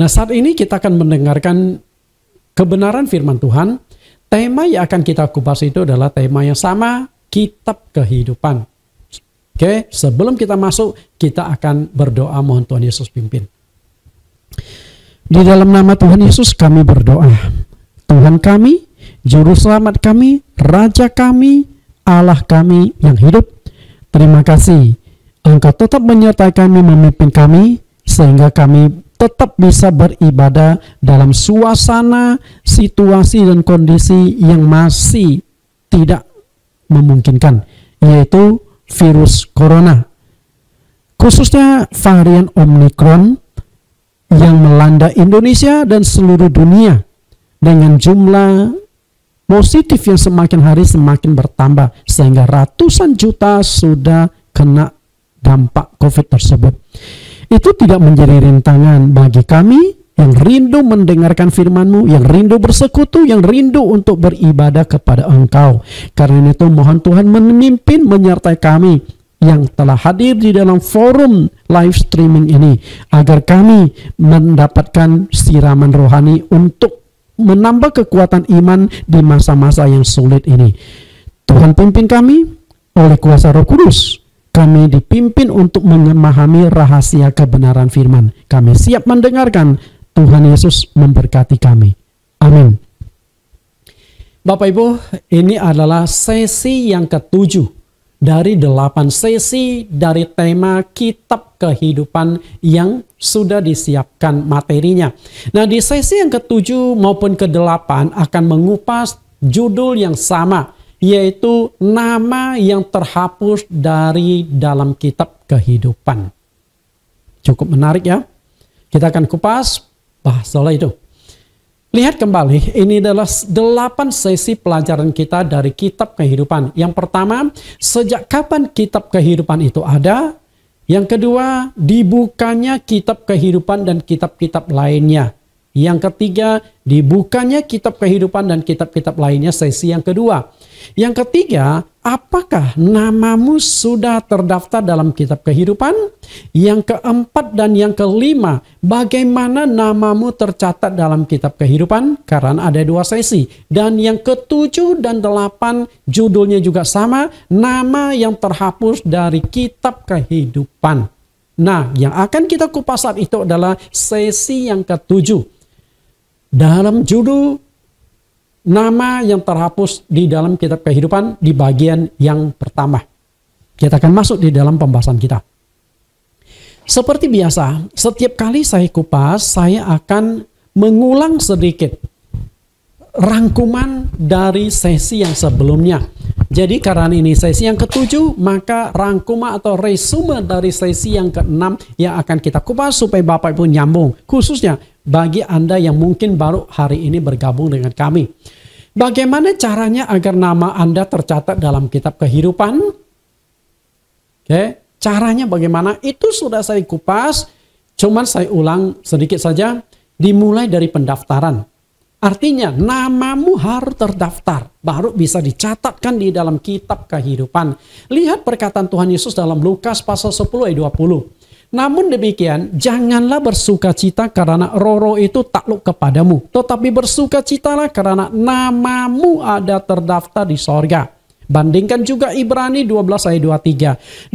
Nah, saat ini kita akan mendengarkan kebenaran firman Tuhan. Tema yang akan kita kupas itu adalah tema yang sama, kitab kehidupan. Oke, sebelum kita masuk, kita akan berdoa mohon Tuhan Yesus pimpin. Di dalam nama Tuhan Yesus kami berdoa. Tuhan kami, Juru selamat kami, Raja kami, Allah kami yang hidup. Terima kasih. Engkau tetap menyertai kami, memimpin kami, sehingga kami tetap bisa beribadah dalam suasana, situasi, dan kondisi yang masih tidak memungkinkan, yaitu virus corona. Khususnya varian Omikron yang melanda Indonesia dan seluruh dunia dengan jumlah positif yang semakin hari semakin bertambah sehingga ratusan juta sudah kena dampak COVID tersebut. Itu tidak menjadi rintangan bagi kami yang rindu mendengarkan FirmanMu yang rindu bersekutu, yang rindu untuk beribadah kepada Engkau. Karena itu mohon Tuhan memimpin menyertai kami yang telah hadir di dalam forum live streaming ini agar kami mendapatkan siraman rohani untuk menambah kekuatan iman di masa-masa yang sulit ini. Tuhan pimpin kami oleh kuasa Roh Kudus. Kami dipimpin untuk memahami rahasia kebenaran firman. Kami siap mendengarkan Tuhan Yesus memberkati kami. Amin. Bapak Ibu, ini adalah sesi yang ketujuh dari delapan sesi dari tema Kitab kehidupan yang sudah disiapkan materinya. Nah, di sesi yang ketujuh maupun kedelapan akan mengupas judul yang sama, yaitu nama yang terhapus dari dalam kitab kehidupan. Cukup menarik ya. Kita akan kupas soal itu. Lihat kembali, ini adalah delapan sesi pelajaran kita dari kitab kehidupan. Yang pertama, sejak kapan kitab kehidupan itu ada? Yang kedua, dibukanya kitab kehidupan dan kitab-kitab lainnya. Yang ketiga, dibukanya kitab kehidupan dan kitab-kitab lainnya sesi yang kedua. Yang ketiga, apakah namamu sudah terdaftar dalam kitab kehidupan? Yang keempat dan yang kelima, bagaimana namamu tercatat dalam kitab kehidupan? Karena ada dua sesi. Dan yang ketujuh dan delapan, judulnya juga sama, nama yang terhapus dari kitab kehidupan. Nah, yang akan kita kupas saat itu adalah sesi yang ketujuh dalam judul nama yang terhapus di dalam kitab kehidupan di bagian yang pertama. Kita akan masuk di dalam pembahasan kita. Seperti biasa, setiap kali saya kupas, saya akan mengulang sedikit rangkuman dari sesi yang sebelumnya. Jadi karena ini sesi yang ketujuh, maka rangkuman atau resume dari sesi yang keenam yang akan kita kupas supaya Bapak Ibu nyambung. Khususnya bagi Anda yang mungkin baru hari ini bergabung dengan kami. Bagaimana caranya agar nama Anda tercatat dalam kitab kehidupan? Oke, caranya bagaimana? Itu sudah saya kupas, cuman saya ulang sedikit saja. Dimulai dari pendaftaran. Artinya namamu harus terdaftar baru bisa dicatatkan di dalam kitab kehidupan. Lihat perkataan Tuhan Yesus dalam Lukas pasal 10 ayat 20. Namun demikian, janganlah bersuka cita karena roro itu takluk kepadamu. Tetapi bersuka citalah karena namamu ada terdaftar di sorga. Bandingkan juga Ibrani 12 ayat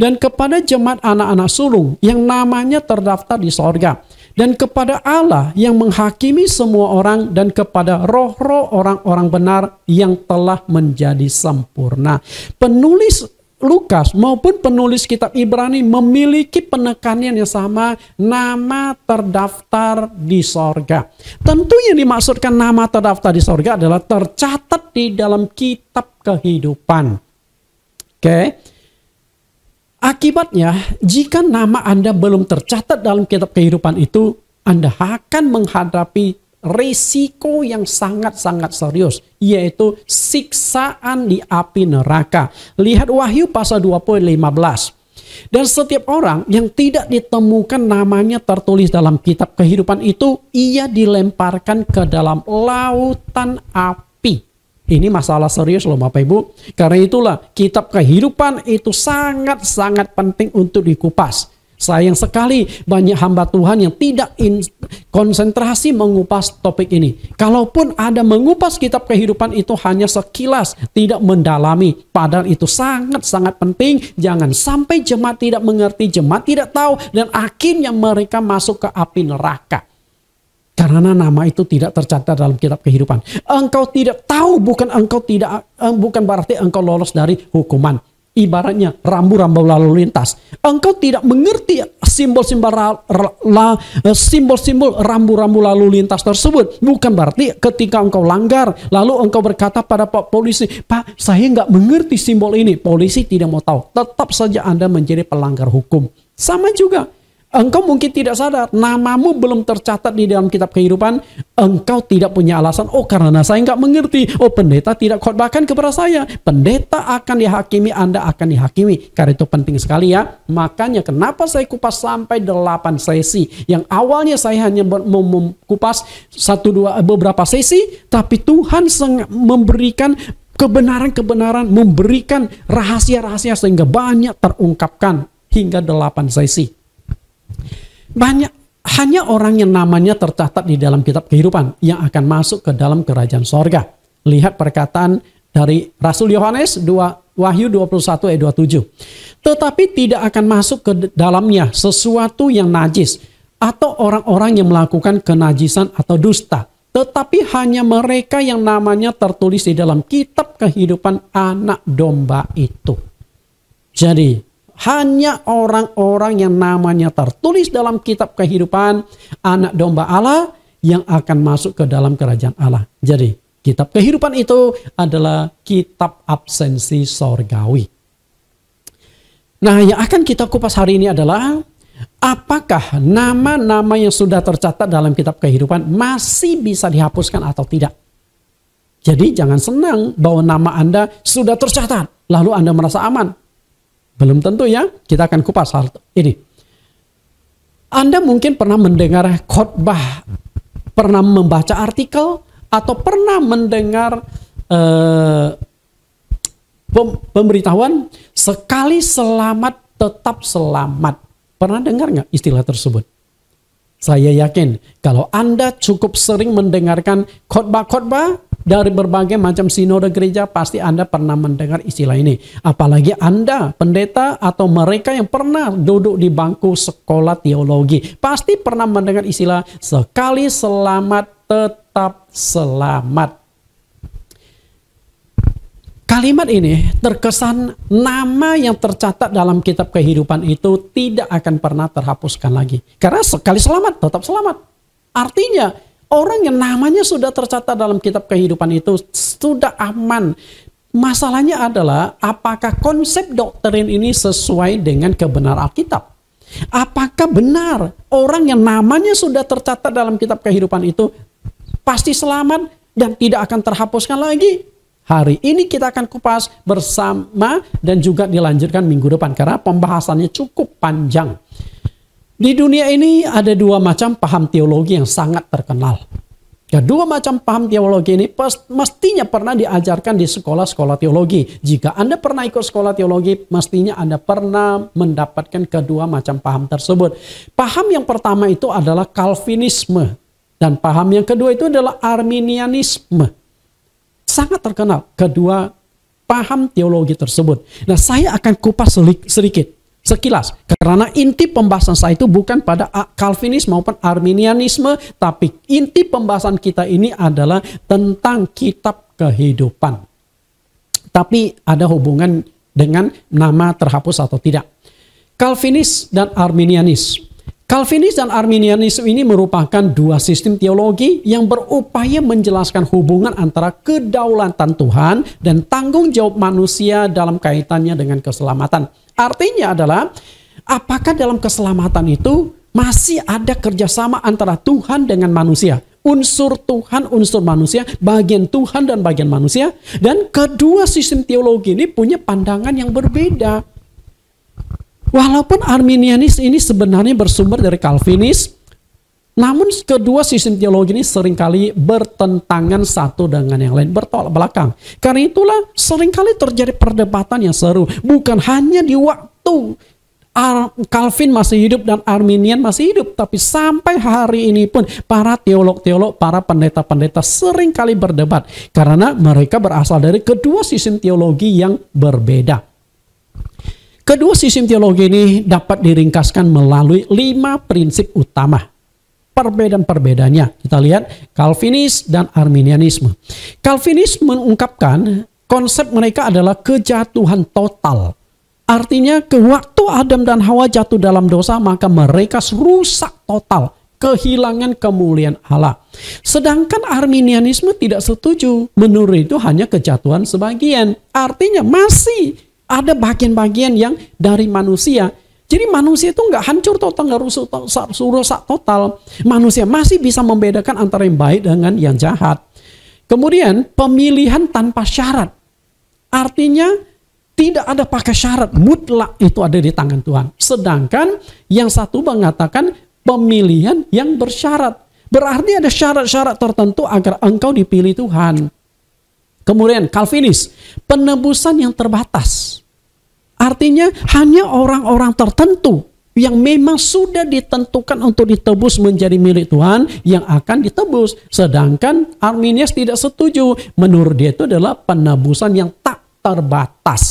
23. Dan kepada jemaat anak-anak sulung yang namanya terdaftar di sorga. Dan kepada Allah yang menghakimi semua orang dan kepada roh-roh orang-orang benar yang telah menjadi sempurna. Penulis Lukas maupun penulis kitab Ibrani memiliki penekanan yang sama nama terdaftar di sorga. Tentu yang dimaksudkan nama terdaftar di sorga adalah tercatat di dalam kitab kehidupan. Oke. Okay? Akibatnya, jika nama Anda belum tercatat dalam kitab kehidupan itu, Anda akan menghadapi risiko yang sangat-sangat serius yaitu siksaan di api neraka. Lihat Wahyu pasal 20 15. Dan setiap orang yang tidak ditemukan namanya tertulis dalam kitab kehidupan itu, ia dilemparkan ke dalam lautan api. Ini masalah serius loh Bapak Ibu. Karena itulah kitab kehidupan itu sangat-sangat penting untuk dikupas. Sayang sekali banyak hamba Tuhan yang tidak konsentrasi mengupas topik ini. Kalaupun ada mengupas kitab kehidupan itu hanya sekilas, tidak mendalami. Padahal itu sangat-sangat penting. Jangan sampai jemaat tidak mengerti, jemaat tidak tahu dan akhirnya mereka masuk ke api neraka. Karena nama itu tidak tercatat dalam kitab kehidupan. Engkau tidak tahu bukan engkau tidak eh, bukan berarti engkau lolos dari hukuman ibaratnya rambu-rambu lalu lintas. Engkau tidak mengerti simbol-simbol eh, simbol-simbol rambu-rambu lalu lintas tersebut. Bukan berarti ketika engkau langgar, lalu engkau berkata pada Pak polisi, Pak saya nggak mengerti simbol ini. Polisi tidak mau tahu. Tetap saja Anda menjadi pelanggar hukum. Sama juga Engkau mungkin tidak sadar, namamu belum tercatat di dalam kitab kehidupan. Engkau tidak punya alasan, oh karena saya nggak mengerti. Oh pendeta tidak khotbahkan kepada saya. Pendeta akan dihakimi, Anda akan dihakimi. Karena itu penting sekali ya. Makanya kenapa saya kupas sampai 8 sesi. Yang awalnya saya hanya kupas satu dua beberapa sesi, tapi Tuhan memberikan kebenaran-kebenaran, memberikan rahasia-rahasia sehingga banyak terungkapkan hingga 8 sesi banyak hanya orang yang namanya tercatat di dalam kitab kehidupan yang akan masuk ke dalam kerajaan sorga. Lihat perkataan dari Rasul Yohanes 2 Wahyu 21 ayat 27. Tetapi tidak akan masuk ke dalamnya sesuatu yang najis atau orang-orang yang melakukan kenajisan atau dusta. Tetapi hanya mereka yang namanya tertulis di dalam kitab kehidupan anak domba itu. Jadi hanya orang-orang yang namanya tertulis dalam kitab kehidupan anak domba Allah yang akan masuk ke dalam kerajaan Allah. Jadi, kitab kehidupan itu adalah kitab absensi sorgawi. Nah, yang akan kita kupas hari ini adalah apakah nama-nama yang sudah tercatat dalam kitab kehidupan masih bisa dihapuskan atau tidak. Jadi jangan senang bahwa nama Anda sudah tercatat, lalu Anda merasa aman. Belum tentu ya, kita akan kupas hal ini. Anda mungkin pernah mendengar khotbah, pernah membaca artikel, atau pernah mendengar uh, pemberitahuan sekali selamat tetap selamat. Pernah dengar nggak istilah tersebut? Saya yakin kalau Anda cukup sering mendengarkan khotbah-khotbah dari berbagai macam sinode gereja pasti Anda pernah mendengar istilah ini. Apalagi Anda pendeta atau mereka yang pernah duduk di bangku sekolah teologi. Pasti pernah mendengar istilah sekali selamat tetap selamat. Kalimat ini terkesan nama yang tercatat dalam kitab kehidupan itu tidak akan pernah terhapuskan lagi. Karena sekali selamat, tetap selamat. Artinya Orang yang namanya sudah tercatat dalam kitab kehidupan itu sudah aman. Masalahnya adalah apakah konsep doktrin ini sesuai dengan kebenaran Alkitab? Apakah benar orang yang namanya sudah tercatat dalam kitab kehidupan itu pasti selamat dan tidak akan terhapuskan lagi? Hari ini kita akan kupas bersama dan juga dilanjutkan minggu depan karena pembahasannya cukup panjang. Di dunia ini ada dua macam paham teologi yang sangat terkenal. Kedua ya, macam paham teologi ini mestinya pernah diajarkan di sekolah-sekolah teologi. Jika Anda pernah ikut sekolah teologi, mestinya Anda pernah mendapatkan kedua macam paham tersebut. Paham yang pertama itu adalah Calvinisme. Dan paham yang kedua itu adalah Arminianisme. Sangat terkenal kedua paham teologi tersebut. Nah saya akan kupas sedikit Sekilas, karena inti pembahasan saya itu bukan pada Calvinis maupun Arminianisme, tapi inti pembahasan kita ini adalah tentang kitab kehidupan. Tapi ada hubungan dengan nama terhapus atau tidak. Calvinis dan Arminianis. Calvinis dan Arminianisme ini merupakan dua sistem teologi yang berupaya menjelaskan hubungan antara kedaulatan Tuhan dan tanggung jawab manusia dalam kaitannya dengan keselamatan. Artinya adalah apakah dalam keselamatan itu masih ada kerjasama antara Tuhan dengan manusia? unsur Tuhan, unsur manusia, bagian Tuhan dan bagian manusia. Dan kedua sistem teologi ini punya pandangan yang berbeda. Walaupun Arminianis ini sebenarnya bersumber dari Calvinis, namun kedua sistem teologi ini seringkali bertentangan satu dengan yang lain, bertolak belakang. Karena itulah seringkali terjadi perdebatan yang seru. Bukan hanya di waktu Calvin masih hidup dan Arminian masih hidup. Tapi sampai hari ini pun para teolog-teolog, para pendeta-pendeta seringkali berdebat. Karena mereka berasal dari kedua sistem teologi yang berbeda. Kedua sistem teologi ini dapat diringkaskan melalui lima prinsip utama perbedaan-perbedaannya. Kita lihat Calvinis dan Arminianisme. Calvinis mengungkapkan konsep mereka adalah kejatuhan total. Artinya ke waktu Adam dan Hawa jatuh dalam dosa maka mereka rusak total. Kehilangan kemuliaan Allah. Sedangkan Arminianisme tidak setuju. Menurut itu hanya kejatuhan sebagian. Artinya masih ada bagian-bagian yang dari manusia jadi manusia itu nggak hancur total, nggak total, rusak total. Manusia masih bisa membedakan antara yang baik dengan yang jahat. Kemudian pemilihan tanpa syarat. Artinya tidak ada pakai syarat, mutlak itu ada di tangan Tuhan. Sedangkan yang satu mengatakan pemilihan yang bersyarat. Berarti ada syarat-syarat tertentu agar engkau dipilih Tuhan. Kemudian Calvinis, penebusan yang terbatas. Artinya hanya orang-orang tertentu yang memang sudah ditentukan untuk ditebus menjadi milik Tuhan yang akan ditebus. Sedangkan Arminius tidak setuju. Menurut dia itu adalah penebusan yang tak terbatas.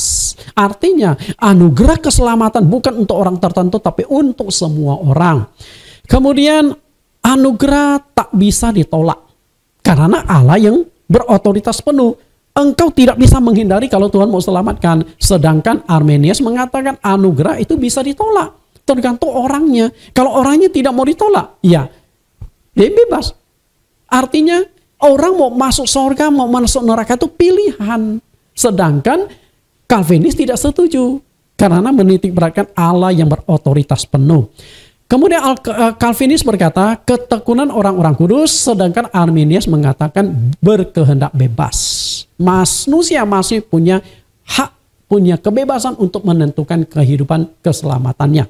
Artinya anugerah keselamatan bukan untuk orang tertentu tapi untuk semua orang. Kemudian anugerah tak bisa ditolak. Karena Allah yang berotoritas penuh. Engkau tidak bisa menghindari kalau Tuhan mau selamatkan. Sedangkan Armenius mengatakan anugerah itu bisa ditolak. Tergantung orangnya. Kalau orangnya tidak mau ditolak, ya dia bebas. Artinya orang mau masuk surga, mau masuk neraka itu pilihan. Sedangkan Calvinis tidak setuju. Karena menitik beratkan Allah yang berotoritas penuh. Kemudian eh, Calvinis berkata, ketekunan orang-orang kudus, sedangkan Arminius mengatakan berkehendak bebas manusia masih punya hak, punya kebebasan untuk menentukan kehidupan keselamatannya.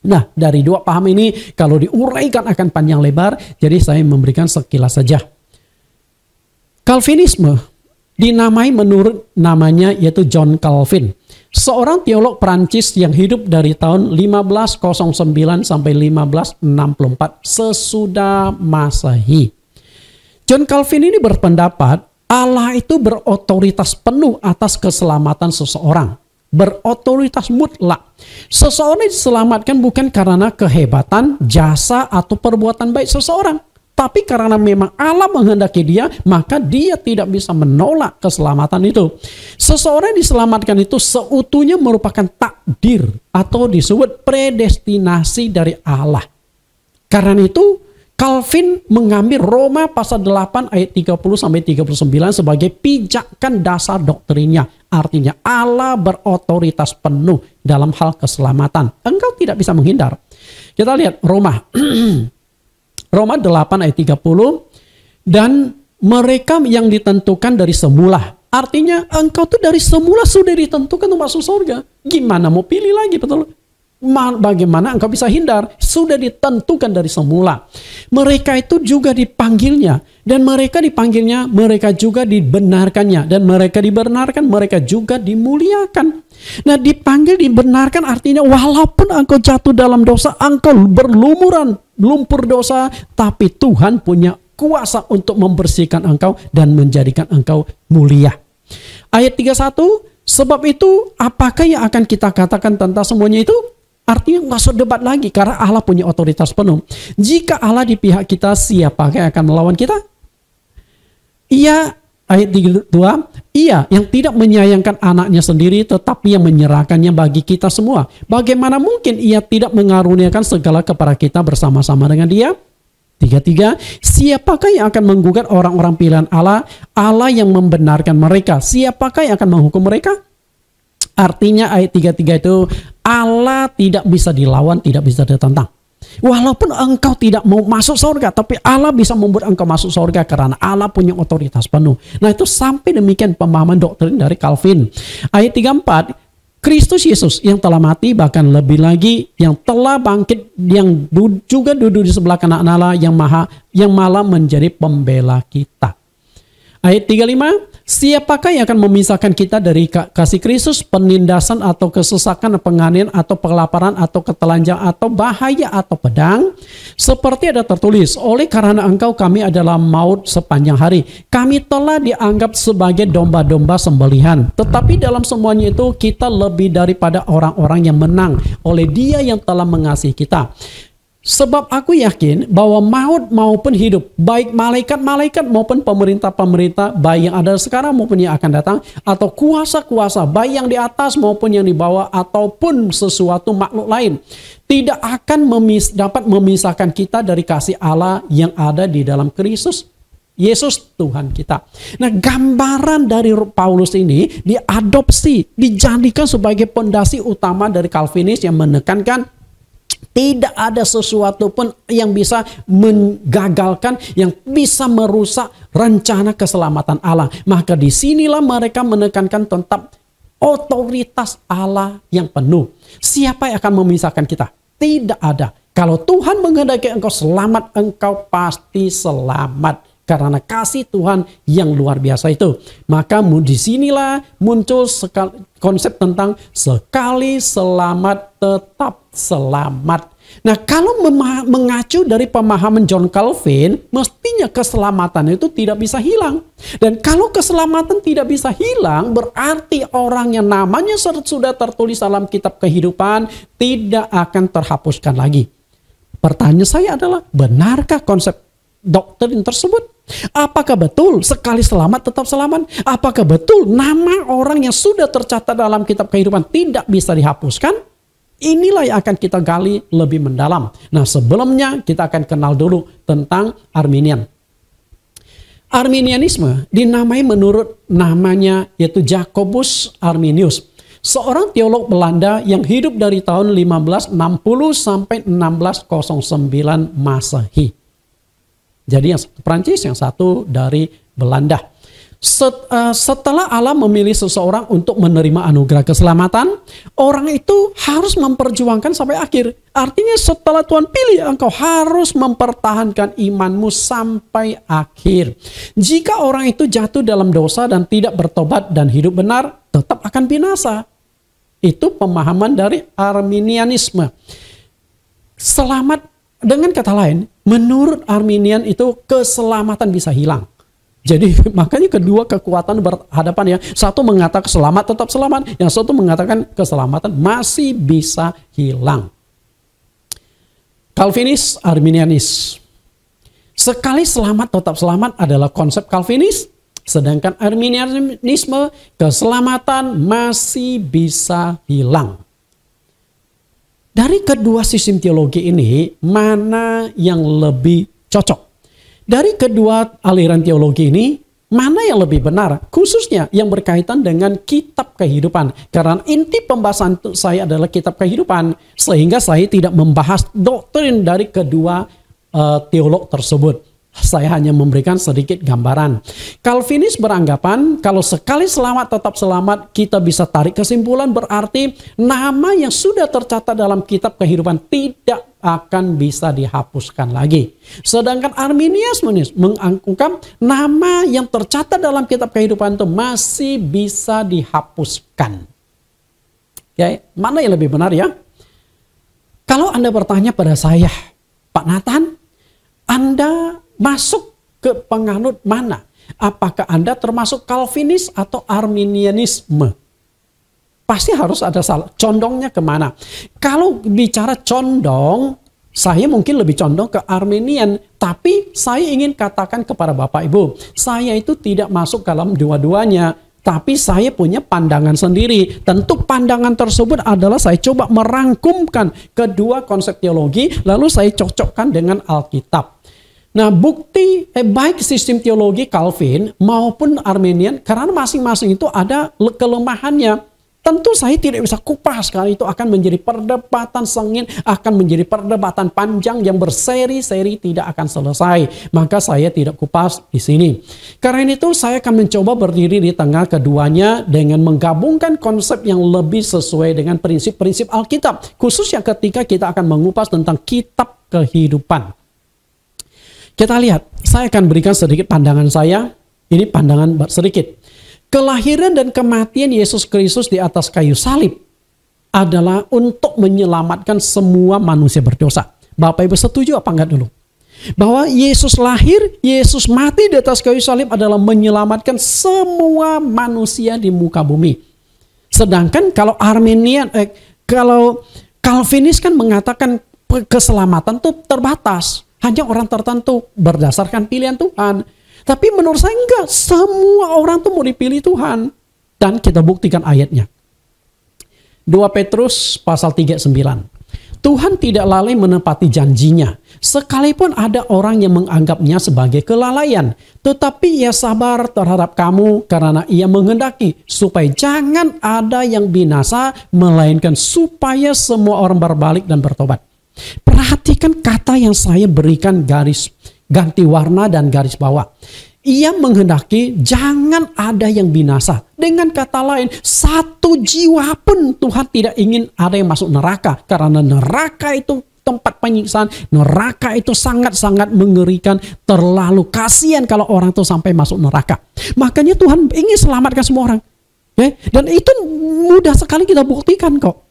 Nah, dari dua paham ini kalau diuraikan akan panjang lebar, jadi saya memberikan sekilas saja. Calvinisme dinamai menurut namanya yaitu John Calvin. Seorang teolog Prancis yang hidup dari tahun 1509 sampai 1564 sesudah Masehi. John Calvin ini berpendapat Allah itu berotoritas penuh atas keselamatan seseorang. Berotoritas mutlak. Seseorang diselamatkan bukan karena kehebatan, jasa, atau perbuatan baik seseorang. Tapi karena memang Allah menghendaki dia, maka dia tidak bisa menolak keselamatan itu. Seseorang diselamatkan itu seutuhnya merupakan takdir atau disebut predestinasi dari Allah. Karena itu Calvin mengambil Roma pasal 8 ayat 30 sampai 39 sebagai pijakan dasar doktrinnya. Artinya Allah berotoritas penuh dalam hal keselamatan. Engkau tidak bisa menghindar. Kita lihat Roma. Roma 8 ayat 30 dan mereka yang ditentukan dari semula. Artinya engkau tuh dari semula sudah ditentukan untuk masuk surga. Gimana mau pilih lagi betul? bagaimana engkau bisa hindar? Sudah ditentukan dari semula. Mereka itu juga dipanggilnya dan mereka dipanggilnya, mereka juga dibenarkannya dan mereka dibenarkan, mereka juga dimuliakan. Nah, dipanggil dibenarkan artinya walaupun engkau jatuh dalam dosa, engkau berlumuran lumpur dosa, tapi Tuhan punya kuasa untuk membersihkan engkau dan menjadikan engkau mulia. Ayat 31, sebab itu apakah yang akan kita katakan tentang semuanya itu? Artinya nggak usah debat lagi karena Allah punya otoritas penuh. Jika Allah di pihak kita, siapa yang akan melawan kita? Iya, ayat dua, Ia yang tidak menyayangkan anaknya sendiri tetapi yang menyerahkannya bagi kita semua. Bagaimana mungkin ia tidak mengaruniakan segala kepada kita bersama-sama dengan dia? Tiga-tiga, siapakah yang akan menggugat orang-orang pilihan Allah? Allah yang membenarkan mereka. Siapakah yang akan menghukum mereka? Artinya ayat 33 itu Allah tidak bisa dilawan, tidak bisa ditentang. Walaupun engkau tidak mau masuk surga, tapi Allah bisa membuat engkau masuk surga karena Allah punya otoritas penuh. Nah itu sampai demikian pemahaman doktrin dari Calvin. Ayat 34, Kristus Yesus yang telah mati bahkan lebih lagi yang telah bangkit yang juga duduk di sebelah kanan Allah yang maha yang malah menjadi pembela kita. Ayat 35 Siapakah yang akan memisahkan kita dari kasih Kristus, penindasan atau kesesakan, penganian atau kelaparan atau ketelanjang atau bahaya atau pedang? Seperti ada tertulis, oleh karena engkau kami adalah maut sepanjang hari. Kami telah dianggap sebagai domba-domba sembelihan. Tetapi dalam semuanya itu kita lebih daripada orang-orang yang menang oleh dia yang telah mengasihi kita. Sebab aku yakin bahwa maut maupun hidup, baik malaikat-malaikat maupun pemerintah-pemerintah, baik yang ada sekarang maupun yang akan datang, atau kuasa-kuasa, baik yang di atas maupun yang di bawah, ataupun sesuatu makhluk lain, tidak akan memis dapat memisahkan kita dari kasih Allah yang ada di dalam Kristus. Yesus Tuhan kita. Nah gambaran dari Paulus ini diadopsi, dijadikan sebagai pondasi utama dari Calvinis yang menekankan tidak ada sesuatu pun yang bisa menggagalkan, yang bisa merusak rencana keselamatan Allah. Maka disinilah mereka menekankan tentang otoritas Allah yang penuh. Siapa yang akan memisahkan kita? Tidak ada. Kalau Tuhan menghendaki engkau selamat, engkau pasti selamat karena kasih Tuhan yang luar biasa itu. Maka sinilah muncul konsep tentang sekali selamat tetap selamat. Nah kalau mengacu dari pemahaman John Calvin, mestinya keselamatan itu tidak bisa hilang. Dan kalau keselamatan tidak bisa hilang, berarti orang yang namanya sudah tertulis dalam kitab kehidupan tidak akan terhapuskan lagi. Pertanyaan saya adalah, benarkah konsep doktrin tersebut? Apakah betul sekali selamat tetap selamat? Apakah betul nama orang yang sudah tercatat dalam kitab kehidupan tidak bisa dihapuskan? Inilah yang akan kita gali lebih mendalam. Nah sebelumnya kita akan kenal dulu tentang Arminian. Arminianisme dinamai menurut namanya yaitu Jacobus Arminius. Seorang teolog Belanda yang hidup dari tahun 1560 sampai 1609 Masehi. Jadi yang satu Perancis, yang satu dari Belanda. Set, uh, setelah Allah memilih seseorang untuk menerima anugerah keselamatan, orang itu harus memperjuangkan sampai akhir. Artinya setelah Tuhan pilih, engkau harus mempertahankan imanmu sampai akhir. Jika orang itu jatuh dalam dosa dan tidak bertobat dan hidup benar, tetap akan binasa. Itu pemahaman dari Arminianisme. Selamat dengan kata lain, Menurut Arminian itu keselamatan bisa hilang. Jadi makanya kedua kekuatan berhadapan ya. Satu mengatakan selamat tetap selamat, yang satu mengatakan keselamatan masih bisa hilang. Calvinis, Arminianis. Sekali selamat tetap selamat adalah konsep Calvinis, sedangkan Arminianisme keselamatan masih bisa hilang. Dari kedua sistem teologi ini, mana yang lebih cocok? Dari kedua aliran teologi ini, mana yang lebih benar? Khususnya yang berkaitan dengan kitab kehidupan. Karena inti pembahasan saya adalah kitab kehidupan, sehingga saya tidak membahas doktrin dari kedua uh, teolog tersebut. Saya hanya memberikan sedikit gambaran. Calvinis beranggapan kalau sekali selamat tetap selamat, kita bisa tarik kesimpulan berarti nama yang sudah tercatat dalam kitab kehidupan tidak akan bisa dihapuskan lagi. Sedangkan Arminius mengangkungkan nama yang tercatat dalam kitab kehidupan itu masih bisa dihapuskan. Ya, mana yang lebih benar ya? Kalau Anda bertanya pada saya, Pak Nathan, Anda masuk ke penganut mana? Apakah Anda termasuk Calvinis atau Arminianisme? Pasti harus ada salah. Condongnya kemana? Kalau bicara condong, saya mungkin lebih condong ke Armenian, tapi saya ingin katakan kepada Bapak Ibu, saya itu tidak masuk dalam dua-duanya, tapi saya punya pandangan sendiri. Tentu pandangan tersebut adalah saya coba merangkumkan kedua konsep teologi, lalu saya cocokkan dengan Alkitab. Nah, bukti eh, baik sistem teologi Calvin maupun Armenian karena masing-masing itu ada kelemahannya. Tentu saya tidak bisa kupas karena itu akan menjadi perdebatan sengit, akan menjadi perdebatan panjang yang berseri-seri tidak akan selesai. Maka saya tidak kupas di sini. Karena itu saya akan mencoba berdiri di tengah keduanya dengan menggabungkan konsep yang lebih sesuai dengan prinsip-prinsip Alkitab. Khususnya ketika kita akan mengupas tentang kitab kehidupan. Kita lihat, saya akan berikan sedikit pandangan saya. Ini pandangan sedikit. Kelahiran dan kematian Yesus Kristus di atas kayu salib adalah untuk menyelamatkan semua manusia berdosa. Bapak Ibu setuju apa enggak dulu? Bahwa Yesus lahir, Yesus mati di atas kayu salib adalah menyelamatkan semua manusia di muka bumi. Sedangkan kalau Armenian, eh, kalau Calvinis kan mengatakan keselamatan itu terbatas. Hanya orang tertentu berdasarkan pilihan Tuhan. Tapi menurut saya enggak, semua orang tuh mau dipilih Tuhan. Dan kita buktikan ayatnya. 2 Petrus pasal 39. Tuhan tidak lalai menepati janjinya, sekalipun ada orang yang menganggapnya sebagai kelalaian. Tetapi ia sabar terhadap kamu karena ia menghendaki supaya jangan ada yang binasa, melainkan supaya semua orang berbalik dan bertobat. Perhatikan kata yang saya berikan garis ganti warna dan garis bawah. Ia menghendaki jangan ada yang binasa. Dengan kata lain, satu jiwa pun Tuhan tidak ingin ada yang masuk neraka. Karena neraka itu tempat penyiksaan. Neraka itu sangat-sangat mengerikan. Terlalu kasihan kalau orang itu sampai masuk neraka. Makanya Tuhan ingin selamatkan semua orang. Eh, dan itu mudah sekali kita buktikan kok.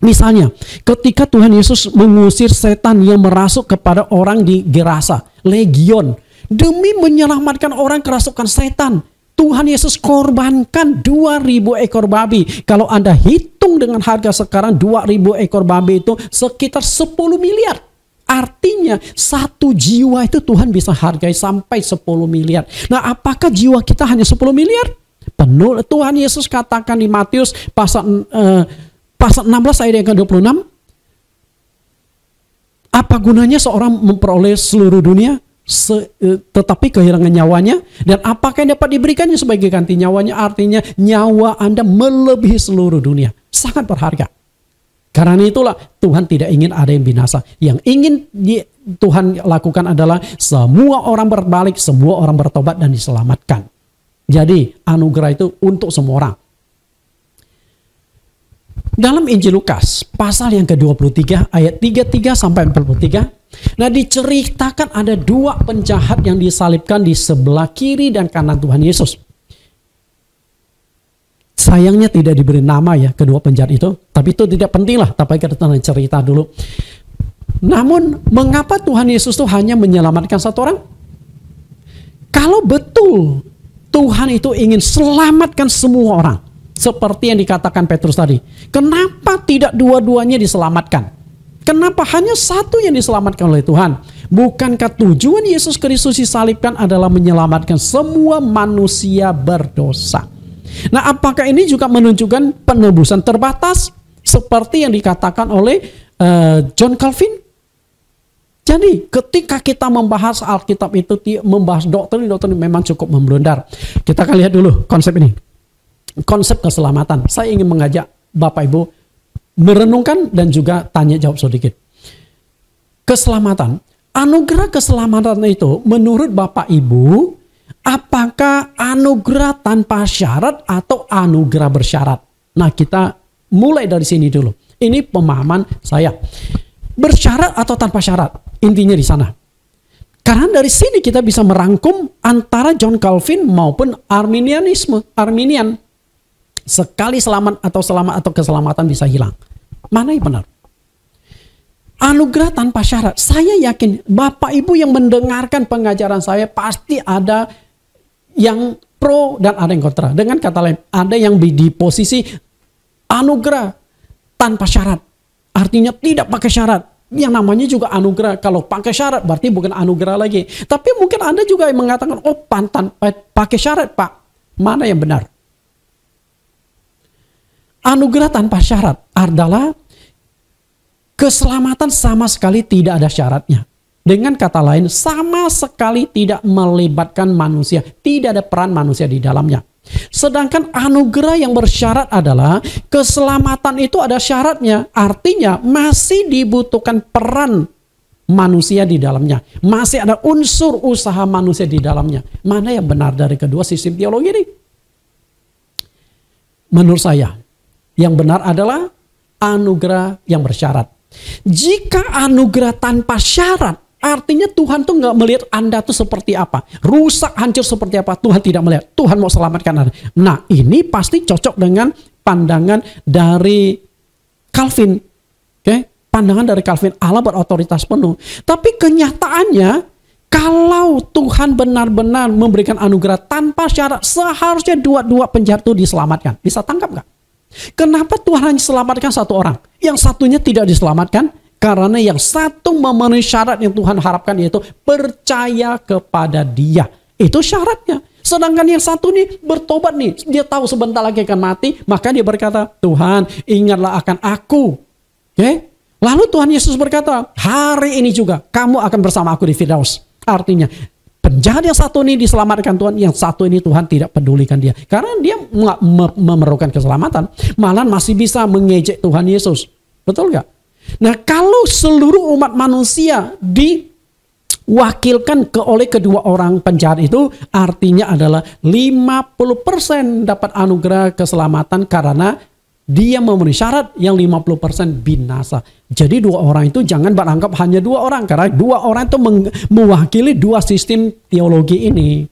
Misalnya, ketika Tuhan Yesus mengusir setan yang merasuk kepada orang di Gerasa, legion, demi menyelamatkan orang kerasukan setan, Tuhan Yesus korbankan 2000 ekor babi. Kalau Anda hitung dengan harga sekarang 2000 ekor babi itu sekitar 10 miliar. Artinya satu jiwa itu Tuhan bisa hargai sampai 10 miliar. Nah, apakah jiwa kita hanya 10 miliar? Penuh Tuhan Yesus katakan di Matius pasal uh, Pasal 16 ayat yang ke-26, apa gunanya seorang memperoleh seluruh dunia se, e, tetapi kehilangan nyawanya dan apakah yang dapat diberikannya sebagai ganti nyawanya artinya nyawa Anda melebihi seluruh dunia sangat berharga karena itulah Tuhan tidak ingin ada yang binasa yang ingin di, Tuhan lakukan adalah semua orang berbalik semua orang bertobat dan diselamatkan jadi anugerah itu untuk semua orang dalam Injil Lukas, pasal yang ke-23 ayat 33 sampai 43, nah diceritakan ada dua penjahat yang disalibkan di sebelah kiri dan kanan Tuhan Yesus. Sayangnya tidak diberi nama ya kedua penjahat itu, tapi itu tidak penting lah, tapi kita cerita dulu. Namun, mengapa Tuhan Yesus itu hanya menyelamatkan satu orang? Kalau betul Tuhan itu ingin selamatkan semua orang, seperti yang dikatakan Petrus tadi. Kenapa tidak dua-duanya diselamatkan? Kenapa hanya satu yang diselamatkan oleh Tuhan? Bukankah tujuan Yesus Kristus disalibkan adalah menyelamatkan semua manusia berdosa? Nah, apakah ini juga menunjukkan penebusan terbatas seperti yang dikatakan oleh uh, John Calvin? Jadi ketika kita membahas Alkitab itu membahas doktrin-doktrin memang cukup memblundar. Kita akan lihat dulu konsep ini konsep keselamatan. Saya ingin mengajak Bapak Ibu merenungkan dan juga tanya jawab sedikit. Keselamatan, anugerah keselamatan itu menurut Bapak Ibu apakah anugerah tanpa syarat atau anugerah bersyarat? Nah, kita mulai dari sini dulu. Ini pemahaman saya. Bersyarat atau tanpa syarat, intinya di sana. Karena dari sini kita bisa merangkum antara John Calvin maupun Arminianisme, Arminian sekali selamat atau selamat atau keselamatan bisa hilang. Mana yang benar? Anugerah tanpa syarat. Saya yakin Bapak Ibu yang mendengarkan pengajaran saya pasti ada yang pro dan ada yang kontra. Dengan kata lain, ada yang di posisi anugerah tanpa syarat. Artinya tidak pakai syarat. Yang namanya juga anugerah. Kalau pakai syarat berarti bukan anugerah lagi. Tapi mungkin Anda juga yang mengatakan, oh pantan eh, pakai syarat Pak. Mana yang benar? Anugerah tanpa syarat adalah keselamatan sama sekali tidak ada syaratnya. Dengan kata lain, sama sekali tidak melibatkan manusia, tidak ada peran manusia di dalamnya. Sedangkan anugerah yang bersyarat adalah keselamatan itu ada syaratnya, artinya masih dibutuhkan peran manusia di dalamnya, masih ada unsur usaha manusia di dalamnya. Mana yang benar dari kedua sistem teologi ini? Menurut saya, yang benar adalah anugerah yang bersyarat. Jika anugerah tanpa syarat, artinya Tuhan tuh nggak melihat Anda tuh seperti apa. Rusak, hancur seperti apa, Tuhan tidak melihat. Tuhan mau selamatkan Anda. Nah ini pasti cocok dengan pandangan dari Calvin. Oke, okay? pandangan dari Calvin Allah berotoritas penuh. Tapi kenyataannya kalau Tuhan benar-benar memberikan anugerah tanpa syarat, seharusnya dua-dua penjahat itu diselamatkan. Bisa tangkap nggak? Kenapa Tuhan hanya selamatkan satu orang? Yang satunya tidak diselamatkan karena yang satu memenuhi syarat yang Tuhan harapkan yaitu percaya kepada Dia. Itu syaratnya. Sedangkan yang satu nih bertobat nih, dia tahu sebentar lagi akan mati, maka dia berkata, "Tuhan, ingatlah akan aku." Oke? Okay? Lalu Tuhan Yesus berkata, "Hari ini juga kamu akan bersama aku di Firdaus." Artinya, penjahat yang satu ini diselamatkan Tuhan, yang satu ini Tuhan tidak pedulikan dia. Karena dia nggak memerlukan keselamatan, malah masih bisa mengejek Tuhan Yesus. Betul nggak? Nah kalau seluruh umat manusia diwakilkan ke oleh kedua orang penjahat itu artinya adalah 50% dapat anugerah keselamatan karena dia memenuhi syarat yang 50% binasa. Jadi dua orang itu jangan beranggap hanya dua orang karena dua orang itu mewakili dua sistem teologi ini.